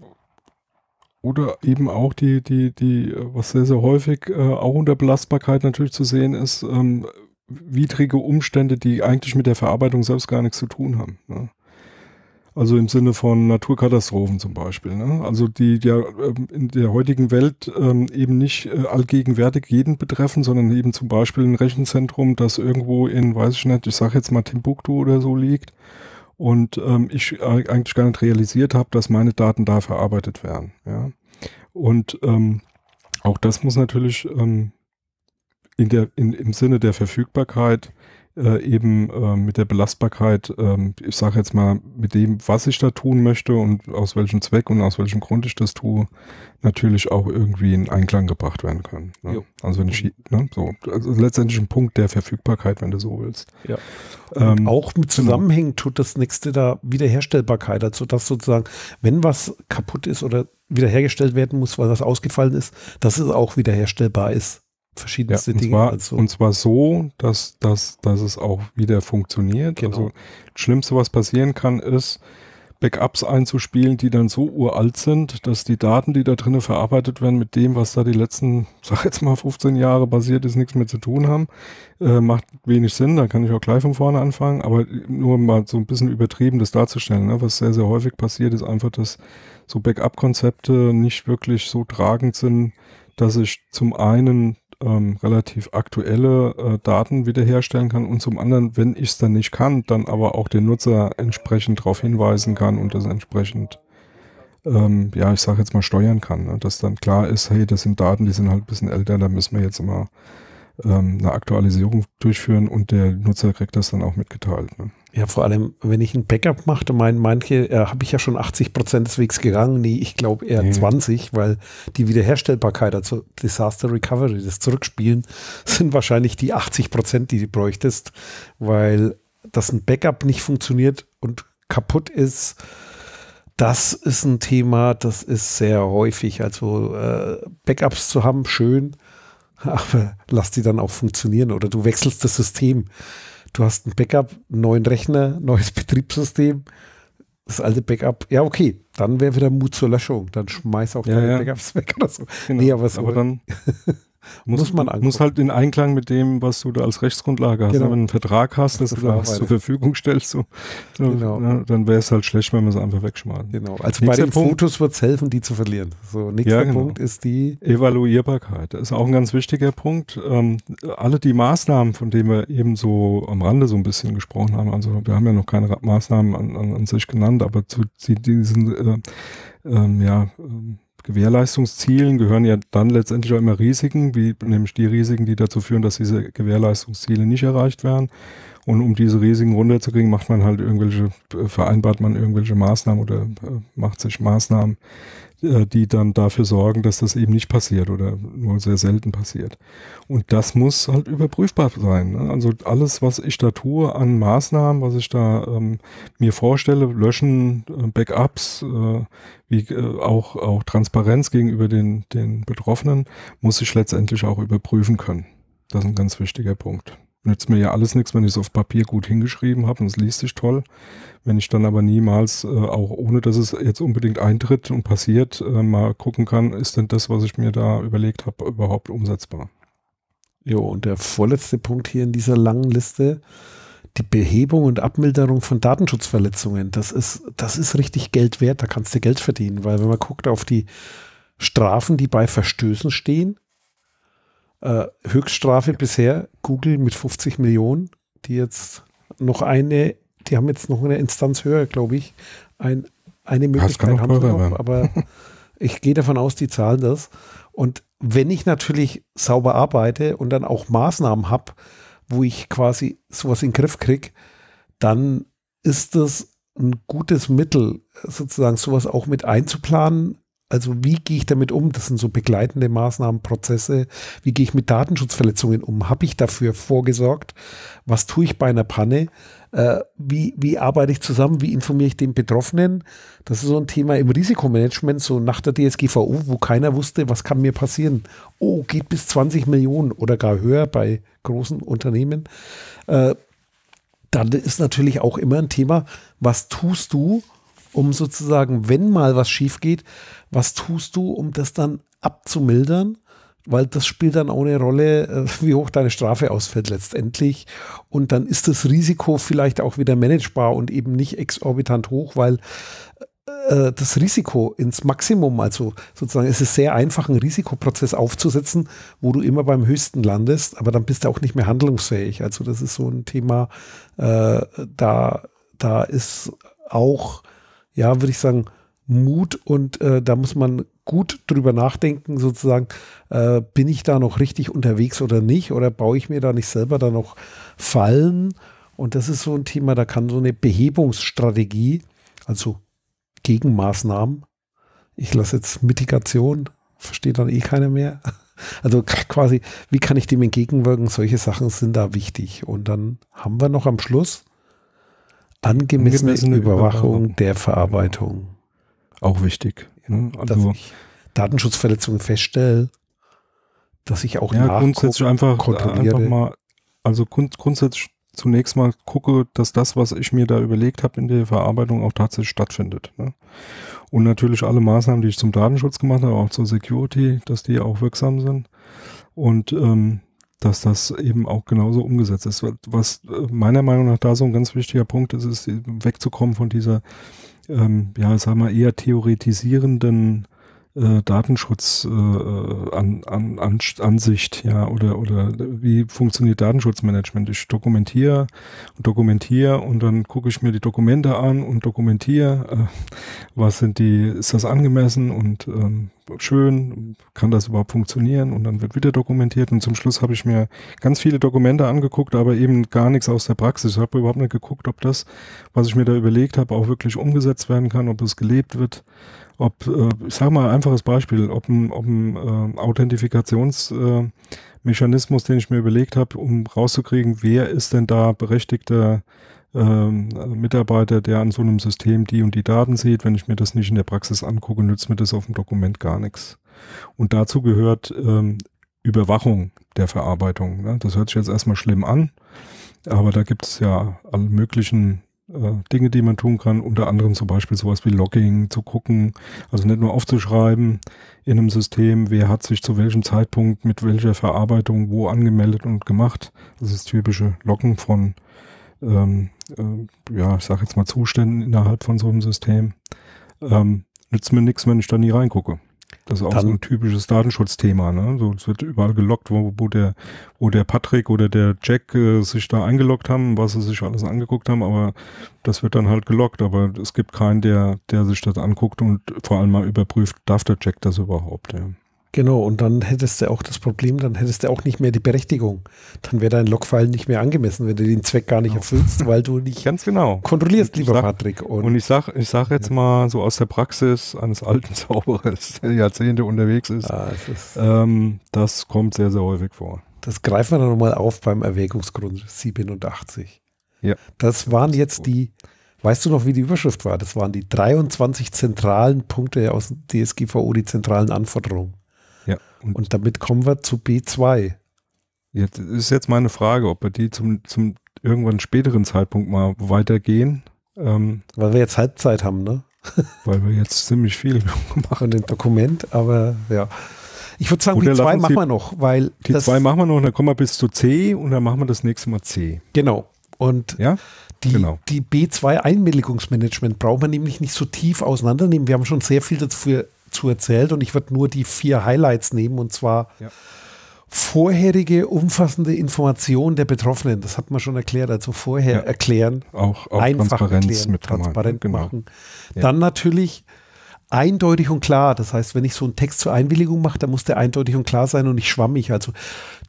oder eben auch die, die, die, was sehr, sehr häufig äh, auch unter Belastbarkeit natürlich zu sehen ist, ähm, widrige Umstände, die eigentlich mit der Verarbeitung selbst gar nichts zu tun haben. Ne? Also im Sinne von Naturkatastrophen zum Beispiel. Ne? Also die, die ja ähm, in der heutigen Welt ähm, eben nicht äh, allgegenwärtig jeden betreffen, sondern eben zum Beispiel ein Rechenzentrum, das irgendwo in, weiß ich nicht, ich sage jetzt mal Timbuktu oder so liegt und ähm, ich eigentlich gar nicht realisiert habe, dass meine Daten da verarbeitet werden. Ja? Und ähm, auch das muss natürlich ähm, in der, in, im Sinne der Verfügbarkeit äh, eben äh, mit der Belastbarkeit, äh, ich sage jetzt mal, mit dem, was ich da tun möchte und aus welchem Zweck und aus welchem Grund ich das tue, natürlich auch irgendwie in Einklang gebracht werden können. Ne? Also wenn ich, ne, so, also letztendlich ein Punkt der Verfügbarkeit, wenn du so willst. Ja. Ähm, auch mit genau. Zusammenhängen tut das nächste da Wiederherstellbarkeit, also dass sozusagen, wenn was kaputt ist oder wiederhergestellt werden muss, weil das ausgefallen ist, dass es auch wiederherstellbar ist verschiedenste ja, und Dinge zwar, dazu. Und zwar so, dass, dass, dass es auch wieder funktioniert. Genau. Also das Schlimmste, was passieren kann, ist, Backups einzuspielen, die dann so uralt sind, dass die Daten, die da drinnen verarbeitet werden, mit dem, was da die letzten, sag jetzt mal 15 Jahre passiert ist, nichts mehr zu tun haben. Äh, macht wenig Sinn, da kann ich auch gleich von vorne anfangen, aber nur mal so ein bisschen übertrieben das darzustellen. Ne? Was sehr, sehr häufig passiert, ist einfach, dass so Backup-Konzepte nicht wirklich so tragend sind, dass ich zum einen ähm, relativ aktuelle äh, Daten wiederherstellen kann und zum anderen, wenn ich es dann nicht kann, dann aber auch den Nutzer entsprechend darauf hinweisen kann und das entsprechend, ähm, ja, ich sage jetzt mal steuern kann, ne? dass dann klar ist, hey, das sind Daten, die sind halt ein bisschen älter, da müssen wir jetzt immer ähm, eine Aktualisierung durchführen und der Nutzer kriegt das dann auch mitgeteilt. Ne? Ja, vor allem, wenn ich ein Backup mache, meinen manche, äh, habe ich ja schon 80 Prozent des Wegs gegangen. Nee, ich glaube eher nee. 20, weil die Wiederherstellbarkeit, also Disaster Recovery, das Zurückspielen, sind wahrscheinlich die 80 Prozent, die du bräuchtest, weil dass ein Backup nicht funktioniert und kaputt ist, das ist ein Thema, das ist sehr häufig. Also äh, Backups zu haben, schön, aber lass die dann auch funktionieren oder du wechselst das System du hast ein Backup, einen neuen Rechner, neues Betriebssystem, das alte Backup. Ja, okay, dann wäre wieder Mut zur Löschung. Dann schmeiß auch ja, deine ja. Backups weg oder so. Genau. Nee, aber, so, aber dann Muss, muss man angucken. Muss halt in Einklang mit dem, was du da als Rechtsgrundlage hast. Genau. Wenn du einen Vertrag hast, das, das du da zur Verfügung stellst, so, so, genau. na, dann wäre es halt schlecht, wenn wir es einfach wegschmeißen. Genau. Also nächster bei den Punkt, Fotos wird es helfen, die zu verlieren. So, nächster ja, genau. Punkt ist die Evaluierbarkeit. Das ist auch ein ganz wichtiger Punkt. Ähm, alle die Maßnahmen, von denen wir eben so am Rande so ein bisschen gesprochen haben, also wir haben ja noch keine Maßnahmen an, an, an sich genannt, aber zu, diesen äh, ähm, ja, ähm, Gewährleistungszielen gehören ja dann letztendlich auch immer Risiken, wie nämlich die Risiken, die dazu führen, dass diese Gewährleistungsziele nicht erreicht werden. Und um diese Risiken runterzukriegen, macht man halt irgendwelche, äh, vereinbart man irgendwelche Maßnahmen oder äh, macht sich Maßnahmen, äh, die dann dafür sorgen, dass das eben nicht passiert oder nur sehr selten passiert. Und das muss halt überprüfbar sein. Ne? Also alles, was ich da tue an Maßnahmen, was ich da ähm, mir vorstelle, löschen, Backups, äh, wie äh, auch, auch Transparenz gegenüber den, den Betroffenen, muss ich letztendlich auch überprüfen können. Das ist ein ganz wichtiger Punkt nützt mir ja alles nichts, wenn ich es auf Papier gut hingeschrieben habe und es liest sich toll. Wenn ich dann aber niemals, äh, auch ohne dass es jetzt unbedingt eintritt und passiert, äh, mal gucken kann, ist denn das, was ich mir da überlegt habe, überhaupt umsetzbar. Jo, und der vorletzte Punkt hier in dieser langen Liste, die Behebung und Abmilderung von Datenschutzverletzungen, das ist, das ist richtig Geld wert, da kannst du Geld verdienen, weil wenn man guckt auf die Strafen, die bei Verstößen stehen, äh, Höchststrafe ja. bisher Google mit 50 Millionen, die jetzt noch eine, die haben jetzt noch eine Instanz höher, glaube ich. Ein, eine Möglichkeit haben sie noch, aber ich gehe davon aus, die zahlen das. Und wenn ich natürlich sauber arbeite und dann auch Maßnahmen habe, wo ich quasi sowas in den Griff kriege, dann ist das ein gutes Mittel, sozusagen sowas auch mit einzuplanen, also wie gehe ich damit um? Das sind so begleitende Maßnahmen, Prozesse. Wie gehe ich mit Datenschutzverletzungen um? Habe ich dafür vorgesorgt? Was tue ich bei einer Panne? Äh, wie, wie arbeite ich zusammen? Wie informiere ich den Betroffenen? Das ist so ein Thema im Risikomanagement, so nach der DSGVO, wo keiner wusste, was kann mir passieren. Oh, geht bis 20 Millionen oder gar höher bei großen Unternehmen. Äh, dann ist natürlich auch immer ein Thema, was tust du, um sozusagen, wenn mal was schief geht, was tust du, um das dann abzumildern? Weil das spielt dann auch eine Rolle, äh, wie hoch deine Strafe ausfällt letztendlich. Und dann ist das Risiko vielleicht auch wieder managebar und eben nicht exorbitant hoch, weil äh, äh, das Risiko ins Maximum, also sozusagen es ist sehr einfach, einen Risikoprozess aufzusetzen, wo du immer beim Höchsten landest, aber dann bist du auch nicht mehr handlungsfähig. Also das ist so ein Thema, äh, da, da ist auch, ja, würde ich sagen, Mut und äh, da muss man gut drüber nachdenken, sozusagen, äh, bin ich da noch richtig unterwegs oder nicht? Oder baue ich mir da nicht selber da noch Fallen? Und das ist so ein Thema, da kann so eine Behebungsstrategie, also Gegenmaßnahmen, ich lasse jetzt Mitigation, versteht dann eh keiner mehr. Also quasi, wie kann ich dem entgegenwirken? Solche Sachen sind da wichtig. Und dann haben wir noch am Schluss angemessene, angemessene Überwachung, Überwachung der Verarbeitung auch wichtig. Ne? Also, dass ich Datenschutzverletzungen feststelle, dass ich auch ja, grundsätzlich einfach, äh, einfach mal, also grund, grundsätzlich zunächst mal gucke, dass das, was ich mir da überlegt habe in der Verarbeitung, auch tatsächlich stattfindet. Ne? Und natürlich alle Maßnahmen, die ich zum Datenschutz gemacht habe, auch zur Security, dass die auch wirksam sind und ähm, dass das eben auch genauso umgesetzt ist. Was äh, meiner Meinung nach da so ein ganz wichtiger Punkt ist, ist wegzukommen von dieser ähm, ja, sagen wir, eher theoretisierenden äh, Datenschutz äh, äh, an, an, an, Ansicht, ja, oder, oder wie funktioniert Datenschutzmanagement? Ich dokumentiere und dokumentiere und dann gucke ich mir die Dokumente an und dokumentiere, äh, was sind die, ist das angemessen und ähm, schön, kann das überhaupt funktionieren und dann wird wieder dokumentiert und zum Schluss habe ich mir ganz viele Dokumente angeguckt, aber eben gar nichts aus der Praxis. Ich habe überhaupt nicht geguckt, ob das, was ich mir da überlegt habe, auch wirklich umgesetzt werden kann, ob es gelebt wird, ob, äh, ich sage mal einfaches Beispiel, ob ein, ob ein äh, Authentifikationsmechanismus, Äh, den ich mir überlegt habe, um rauszukriegen, wer ist denn da berechtigter äh, ähm, also Mitarbeiter, der an so einem System die und die Daten sieht. Wenn ich mir das nicht in der Praxis angucke, nützt mir das auf dem Dokument gar nichts. Und dazu gehört ähm, Überwachung der Verarbeitung. Ne? Das hört sich jetzt erstmal schlimm an, aber da gibt es ja alle möglichen äh, Dinge, die man tun kann, unter anderem zum Beispiel sowas wie Logging, zu gucken, also nicht nur aufzuschreiben in einem System, wer hat sich zu welchem Zeitpunkt mit welcher Verarbeitung wo angemeldet und gemacht. Das ist typische Loggen von ähm, äh, ja, ich sag jetzt mal Zuständen innerhalb von so einem System, ähm, nützt mir nichts, wenn ich da nie reingucke. Das ist auch dann, so ein typisches Datenschutzthema. Ne? So, es wird überall gelockt, wo, wo, der, wo der Patrick oder der Jack äh, sich da eingeloggt haben, was sie sich alles angeguckt haben, aber das wird dann halt gelockt. Aber es gibt keinen, der, der sich das anguckt und vor allem mal überprüft, darf der Jack das überhaupt? Ja. Genau, und dann hättest du auch das Problem, dann hättest du auch nicht mehr die Berechtigung. Dann wäre dein Logfile nicht mehr angemessen, wenn du den Zweck gar nicht genau. erfüllst, weil du nicht Ganz genau. kontrollierst, lieber sag, Patrick. Und, und, ich sage ich sag jetzt ja. mal so aus der Praxis eines alten Zauberers, der Jahrzehnte unterwegs ist, ah, ist ähm, das kommt sehr, sehr häufig vor. Das greifen wir dann nochmal auf beim Erwägungsgrund 87. Ja. Das waren jetzt die, weißt du noch, wie die Überschrift war? Das waren die 23 zentralen Punkte aus DSGVO, die zentralen Anforderungen. Und, und damit kommen wir zu B2. Jetzt ist jetzt meine Frage, ob wir die zum, zum irgendwann späteren Zeitpunkt mal weitergehen. Ähm, weil wir jetzt Halbzeit haben, ne? weil wir jetzt ziemlich viel machen. Im Dokument, aber ja. Ich würde sagen, Oder die zwei machen wir noch, weil. Die zwei machen wir noch dann kommen wir bis zu C und dann machen wir das nächste Mal C. Genau. Und ja? die, genau. die B2-Einwilligungsmanagement brauchen wir nämlich nicht so tief auseinandernehmen. Wir haben schon sehr viel dafür zu erzählt und ich würde nur die vier Highlights nehmen und zwar ja. vorherige umfassende Information der Betroffenen. Das hat man schon erklärt, also vorher ja. erklären, auch, auch einfach Transparenz erklären, mit transparent genau. machen. Ja. Dann natürlich eindeutig und klar. Das heißt, wenn ich so einen Text zur Einwilligung mache, dann muss der eindeutig und klar sein und ich schwamm mich, Also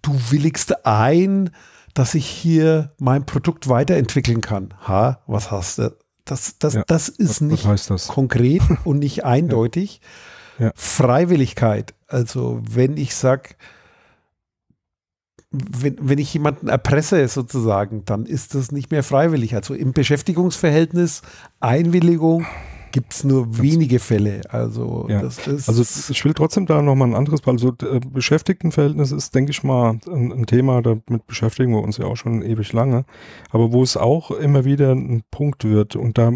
du willigst ein, dass ich hier mein Produkt weiterentwickeln kann. Ha, was hast du? Das, das, ja, das ist nicht konkret und nicht eindeutig. ja. Ja. Freiwilligkeit. Also wenn ich sage, wenn, wenn ich jemanden erpresse sozusagen, dann ist das nicht mehr freiwillig. Also im Beschäftigungsverhältnis Einwilligung gibt es nur wenige Fälle. Also ja. das ist. Also ich will trotzdem da nochmal ein anderes Beispiel. Also äh, Beschäftigtenverhältnis ist, denke ich mal, ein, ein, Thema, damit beschäftigen wir uns ja auch schon ewig lange. Aber wo es auch immer wieder ein Punkt wird und da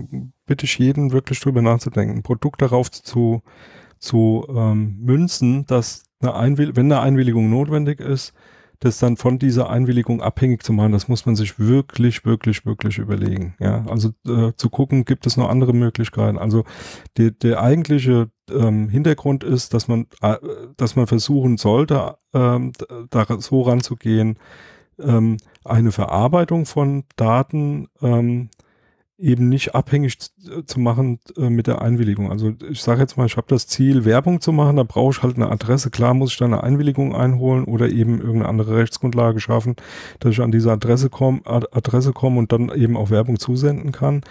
bitte ich jeden wirklich drüber nachzudenken, ein Produkt darauf zu zu ähm, münzen, dass eine Einwilligung, wenn eine Einwilligung notwendig ist, das dann von dieser Einwilligung abhängig zu machen, das muss man sich wirklich, wirklich, wirklich überlegen. Ja, also äh, zu gucken, gibt es noch andere Möglichkeiten. Also die, der eigentliche ähm, Hintergrund ist, dass man, äh, dass man versuchen sollte, ähm, da so ranzugehen, ähm, eine Verarbeitung von Daten ähm, eben nicht abhängig äh, zu machen äh, mit der Einwilligung. Also ich sage jetzt mal, ich habe das Ziel, Werbung zu machen, da brauche ich halt eine Adresse. Klar muss ich dann eine Einwilligung einholen oder eben irgendeine andere Rechtsgrundlage schaffen, dass ich an diese Adresse komme Adresse komm und dann eben auch Werbung zusenden kann.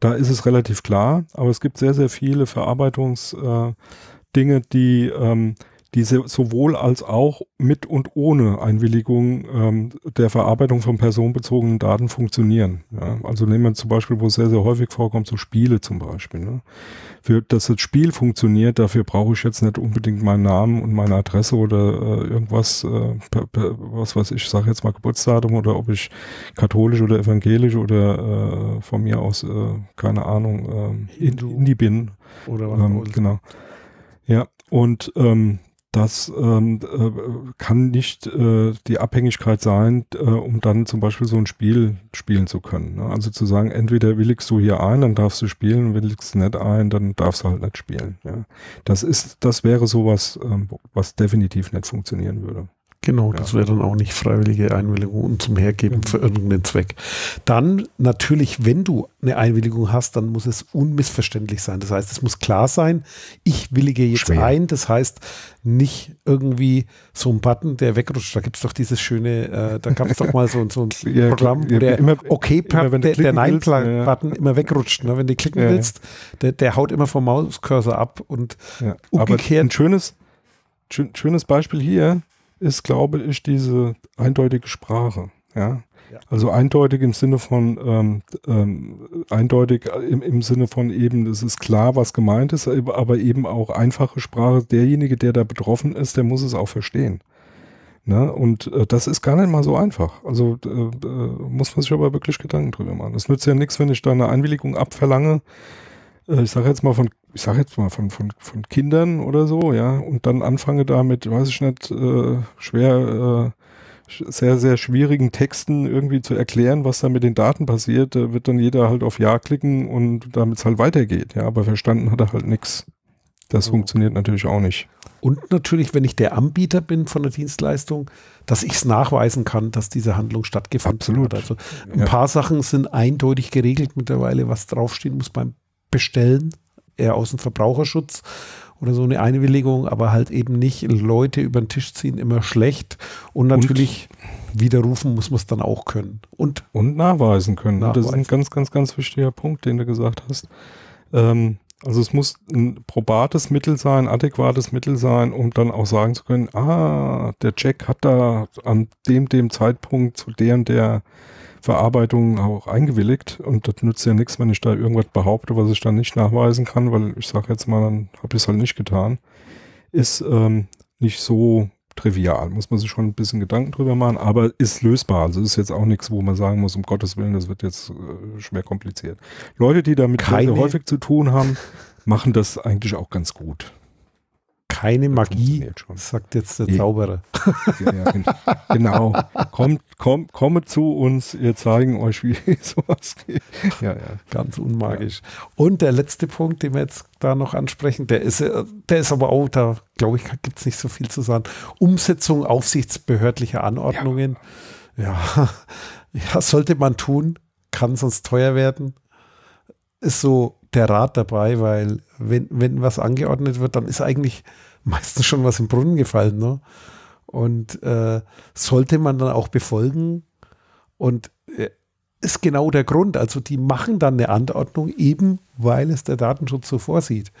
Da ist es relativ klar, aber es gibt sehr, sehr viele Verarbeitungsdinge, Äh, die... Ähm, die sowohl als auch mit und ohne Einwilligung ähm, der Verarbeitung von personenbezogenen Daten funktionieren. Ja? Also nehmen wir zum Beispiel, wo es sehr, sehr häufig vorkommt, so Spiele zum Beispiel. Ne? Für, dass das Spiel funktioniert, dafür brauche ich jetzt nicht unbedingt meinen Namen und meine Adresse oder äh, irgendwas, äh, per, per, was weiß ich, sage jetzt mal Geburtsdatum oder ob ich katholisch oder evangelisch oder äh, von mir aus, äh, keine Ahnung, ähm, Hindu. Indie bin. Oder was ähm, Genau. Ja, und ähm, das ähm, äh, kann nicht äh, die Abhängigkeit sein, äh, um dann zum Beispiel so ein Spiel spielen zu können. Ne? Also zu sagen, entweder willigst du hier ein, dann darfst du spielen, willigst du nicht ein, dann darfst du halt nicht spielen. Ja? Das ist, das wäre sowas, ähm, was definitiv nicht funktionieren würde. Genau, ja. das wäre dann auch nicht freiwillige Einwilligung und zum Hergeben mhm. für irgendeinen Zweck. Dann natürlich, wenn du eine Einwilligung hast, dann muss es unmissverständlich sein. Das heißt, es muss klar sein, ich willige jetzt Schwer. ein. Das heißt, nicht irgendwie so ein Button, der wegrutscht. Da gibt es doch dieses schöne, äh, da gab es doch mal so, so ein ja, Programm, wo ja, der immer, okay immer, der, der Nein-Button immer wegrutscht. Ne? Wenn du klicken willst, der, der, haut immer vom Mauscursor ab und umgekehrt. Aber ein schönes, schön, schönes Beispiel hier ist, glaube ich, diese eindeutige Sprache. Ja? ja. Also eindeutig im Sinne von ähm, ähm, eindeutig im, im Sinne von eben, es ist klar, was gemeint ist, aber eben auch einfache Sprache. Derjenige, der da betroffen ist, der muss es auch verstehen. Ne? Und äh, das ist gar nicht mal so einfach. Also äh, äh muss man sich aber wirklich Gedanken drüber machen. Es nützt ja nichts, wenn ich da eine Einwilligung abverlange äh, ich sage jetzt mal von, ich sag jetzt mal von, von, von Kindern oder so, ja, und dann anfange da mit, weiß ich nicht, äh, schwer, äh, sehr, sehr schwierigen Texten irgendwie zu erklären, was da mit den Daten passiert, da wird dann jeder halt auf Ja klicken und damit es halt weitergeht, ja, aber verstanden hat er halt nichts. Das funktioniert natürlich auch nicht. Und natürlich, wenn ich der Anbieter bin von der Dienstleistung, dass ich es nachweisen kann, dass diese Handlung stattgefunden Absolut. hat. Also ein ja. paar Sachen sind eindeutig geregelt mittlerweile, was draufstehen muss beim bestellen, eher aus dem Verbraucherschutz oder so eine Einwilligung, aber halt eben nicht Leute über den Tisch ziehen, immer schlecht. Und natürlich und, widerrufen muss man es dann auch können. Und, und nachweisen können. Nachweisen. Das ist ein ganz, ganz, ganz wichtiger Punkt, den du gesagt hast. Ähm, also es muss ein probates Mittel sein, adäquates Mittel sein, um dann auch sagen zu können, ah, der Jack hat da an dem, dem Zeitpunkt zu der und der Verarbeitung auch eingewilligt und das nützt ja nichts, wenn ich da irgendwas behaupte, was ich dann nicht nachweisen kann, weil ich sage jetzt mal, dann habe ich es halt nicht getan, ist ähm, nicht so trivial. Muss man sich schon ein bisschen Gedanken drüber machen, aber ist lösbar. Also ist jetzt auch nichts, wo man sagen muss, um Gottes Willen, das wird jetzt äh, schwer kompliziert. Leute, die damit Keine. häufig zu tun haben, machen das eigentlich auch ganz gut keine Magie, sagt jetzt der Zauberer. Ja, genau. genau. Kommt, komm, kommt zu uns, wir zeigen euch, wie sowas geht. Ja, ja. Ganz unmagisch. Ja. Und der letzte Punkt, den wir jetzt da noch ansprechen, der ist, äh, der ist aber auch, da glaube ich, gibt es nicht so viel zu sagen. Umsetzung aufsichtsbehördlicher Anordnungen. Ja. ja, ja sollte man tun, kann sonst teuer werden ist so der Rat dabei, weil wenn, wenn was angeordnet wird, dann ist eigentlich meistens schon was im Brunnen gefallen. Ne? Und äh, sollte man dann auch befolgen. Und äh, ist genau der Grund. Also die machen dann eine Anordnung, eben weil es der Datenschutz so vorsieht.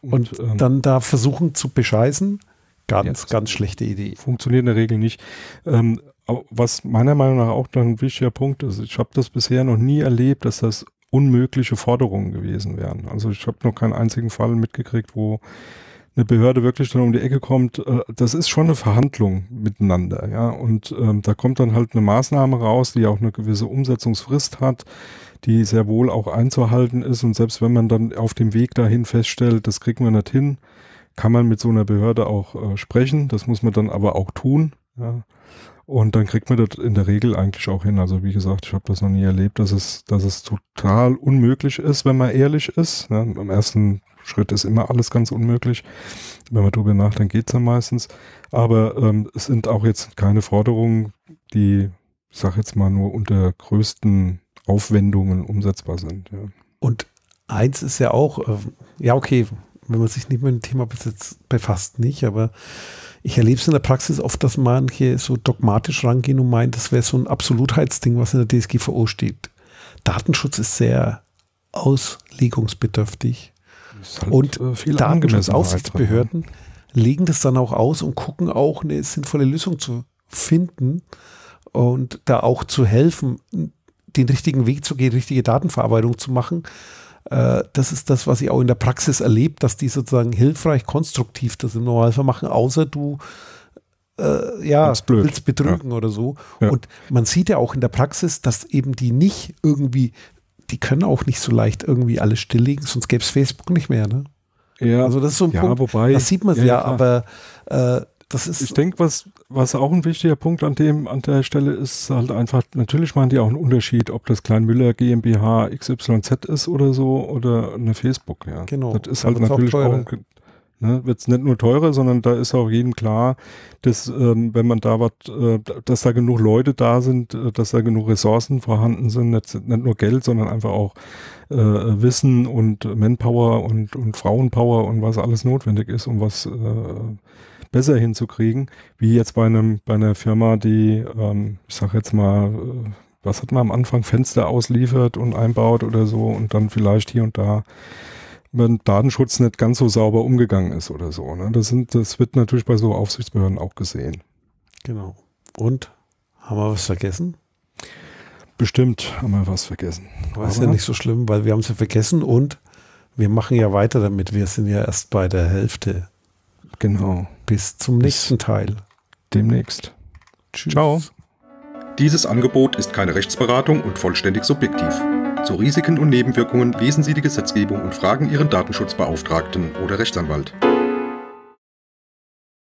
Und, und ähm, dann da versuchen zu bescheißen, ganz, ja, ganz schlechte Idee. Funktioniert in der Regel nicht. Ähm, was meiner Meinung nach auch ein wichtiger Punkt ist, ich habe das bisher noch nie erlebt, dass das unmögliche Forderungen gewesen wären. Also ich habe noch keinen einzigen Fall mitgekriegt, wo eine Behörde wirklich dann um die Ecke kommt, äh, das ist schon eine Verhandlung miteinander, ja. Und ähm, da kommt dann halt eine Maßnahme raus, die auch eine gewisse Umsetzungsfrist hat, die sehr wohl auch einzuhalten ist. Und selbst wenn man dann auf dem Weg dahin feststellt, das kriegen wir nicht hin, kann man mit so einer Behörde auch äh, sprechen. Das muss man dann aber auch tun. Ja. Und dann kriegt man das in der Regel eigentlich auch hin. Also wie gesagt, ich habe das noch nie erlebt, dass es, dass es total unmöglich ist, wenn man ehrlich ist. Ja, ne? Im ersten Schritt ist immer alles ganz unmöglich. Wenn man darüber nachdenkt, geht es ja meistens. Aber ähm, es sind auch jetzt keine Forderungen, die, ich sage jetzt mal, nur unter größten Aufwendungen umsetzbar sind. Ja. Und eins ist ja auch, äh, ja okay, wenn man sich nicht mit dem Thema besitzt, befasst, nicht, aber ich erlebe es in der Praxis oft, dass manche so dogmatisch rangehen und meinen, das wäre so ein Absolutheitsding, was in der DSGVO steht. Datenschutz ist sehr auslegungsbedürftig. Halt und äh, Datenschutzaufsichtsbehörden ne? legen das dann auch aus und gucken auch, eine sinnvolle Lösung zu finden und da auch zu helfen, den richtigen Weg zu gehen, richtige Datenverarbeitung zu machen äh, das ist das, was ich auch in der Praxis erlebe, dass die sozusagen hilfreich, konstruktiv das im Normalfall machen, außer du äh, ja, willst betrügen ja. oder so. Ja. Und man sieht ja auch in der Praxis, dass eben die nicht irgendwie, die können auch nicht so leicht irgendwie alles stilllegen, sonst gäbe es Facebook nicht mehr, ne? Ja, also das ist so ein ja, Punkt, wobei, das sieht man ja, ja aber äh, das ist ich denke, was, was auch ein wichtiger Punkt an dem, an der Stelle ist halt einfach, natürlich machen die auch einen Unterschied, ob das Kleinmüller GmbH XYZ ist oder so oder eine Facebook, ja. Genau. Das ist halt natürlich auch, auch ne, wird es nicht nur teurer, sondern da ist auch jedem klar, dass ähm, wenn man da was, äh, dass da genug Leute da sind, äh, dass da genug Ressourcen vorhanden sind, nicht, nicht nur Geld, sondern einfach auch äh, Wissen und Manpower und, und Frauenpower und was alles notwendig ist, um was äh, besser hinzukriegen, wie jetzt bei einem, bei einer Firma, die, ähm, ich sag jetzt mal, äh, was hat man am Anfang, Fenster ausliefert und einbaut oder so und dann vielleicht hier und da mit Datenschutz nicht ganz so sauber umgegangen ist oder so. Ne? Das, sind, das wird natürlich bei so Aufsichtsbehörden auch gesehen. Genau. Und haben wir was vergessen? Bestimmt haben wir was vergessen. Aber, Aber ist ja nicht so schlimm, weil wir haben es ja vergessen und wir machen ja weiter damit. Wir sind ja erst bei der Hälfte Genau. Bis zum nächsten Teil. Demnächst. Tschüss. Ciao. Dieses Angebot ist keine Rechtsberatung und vollständig subjektiv. Zu Risiken und Nebenwirkungen lesen Sie die Gesetzgebung und fragen Ihren Datenschutzbeauftragten oder Rechtsanwalt.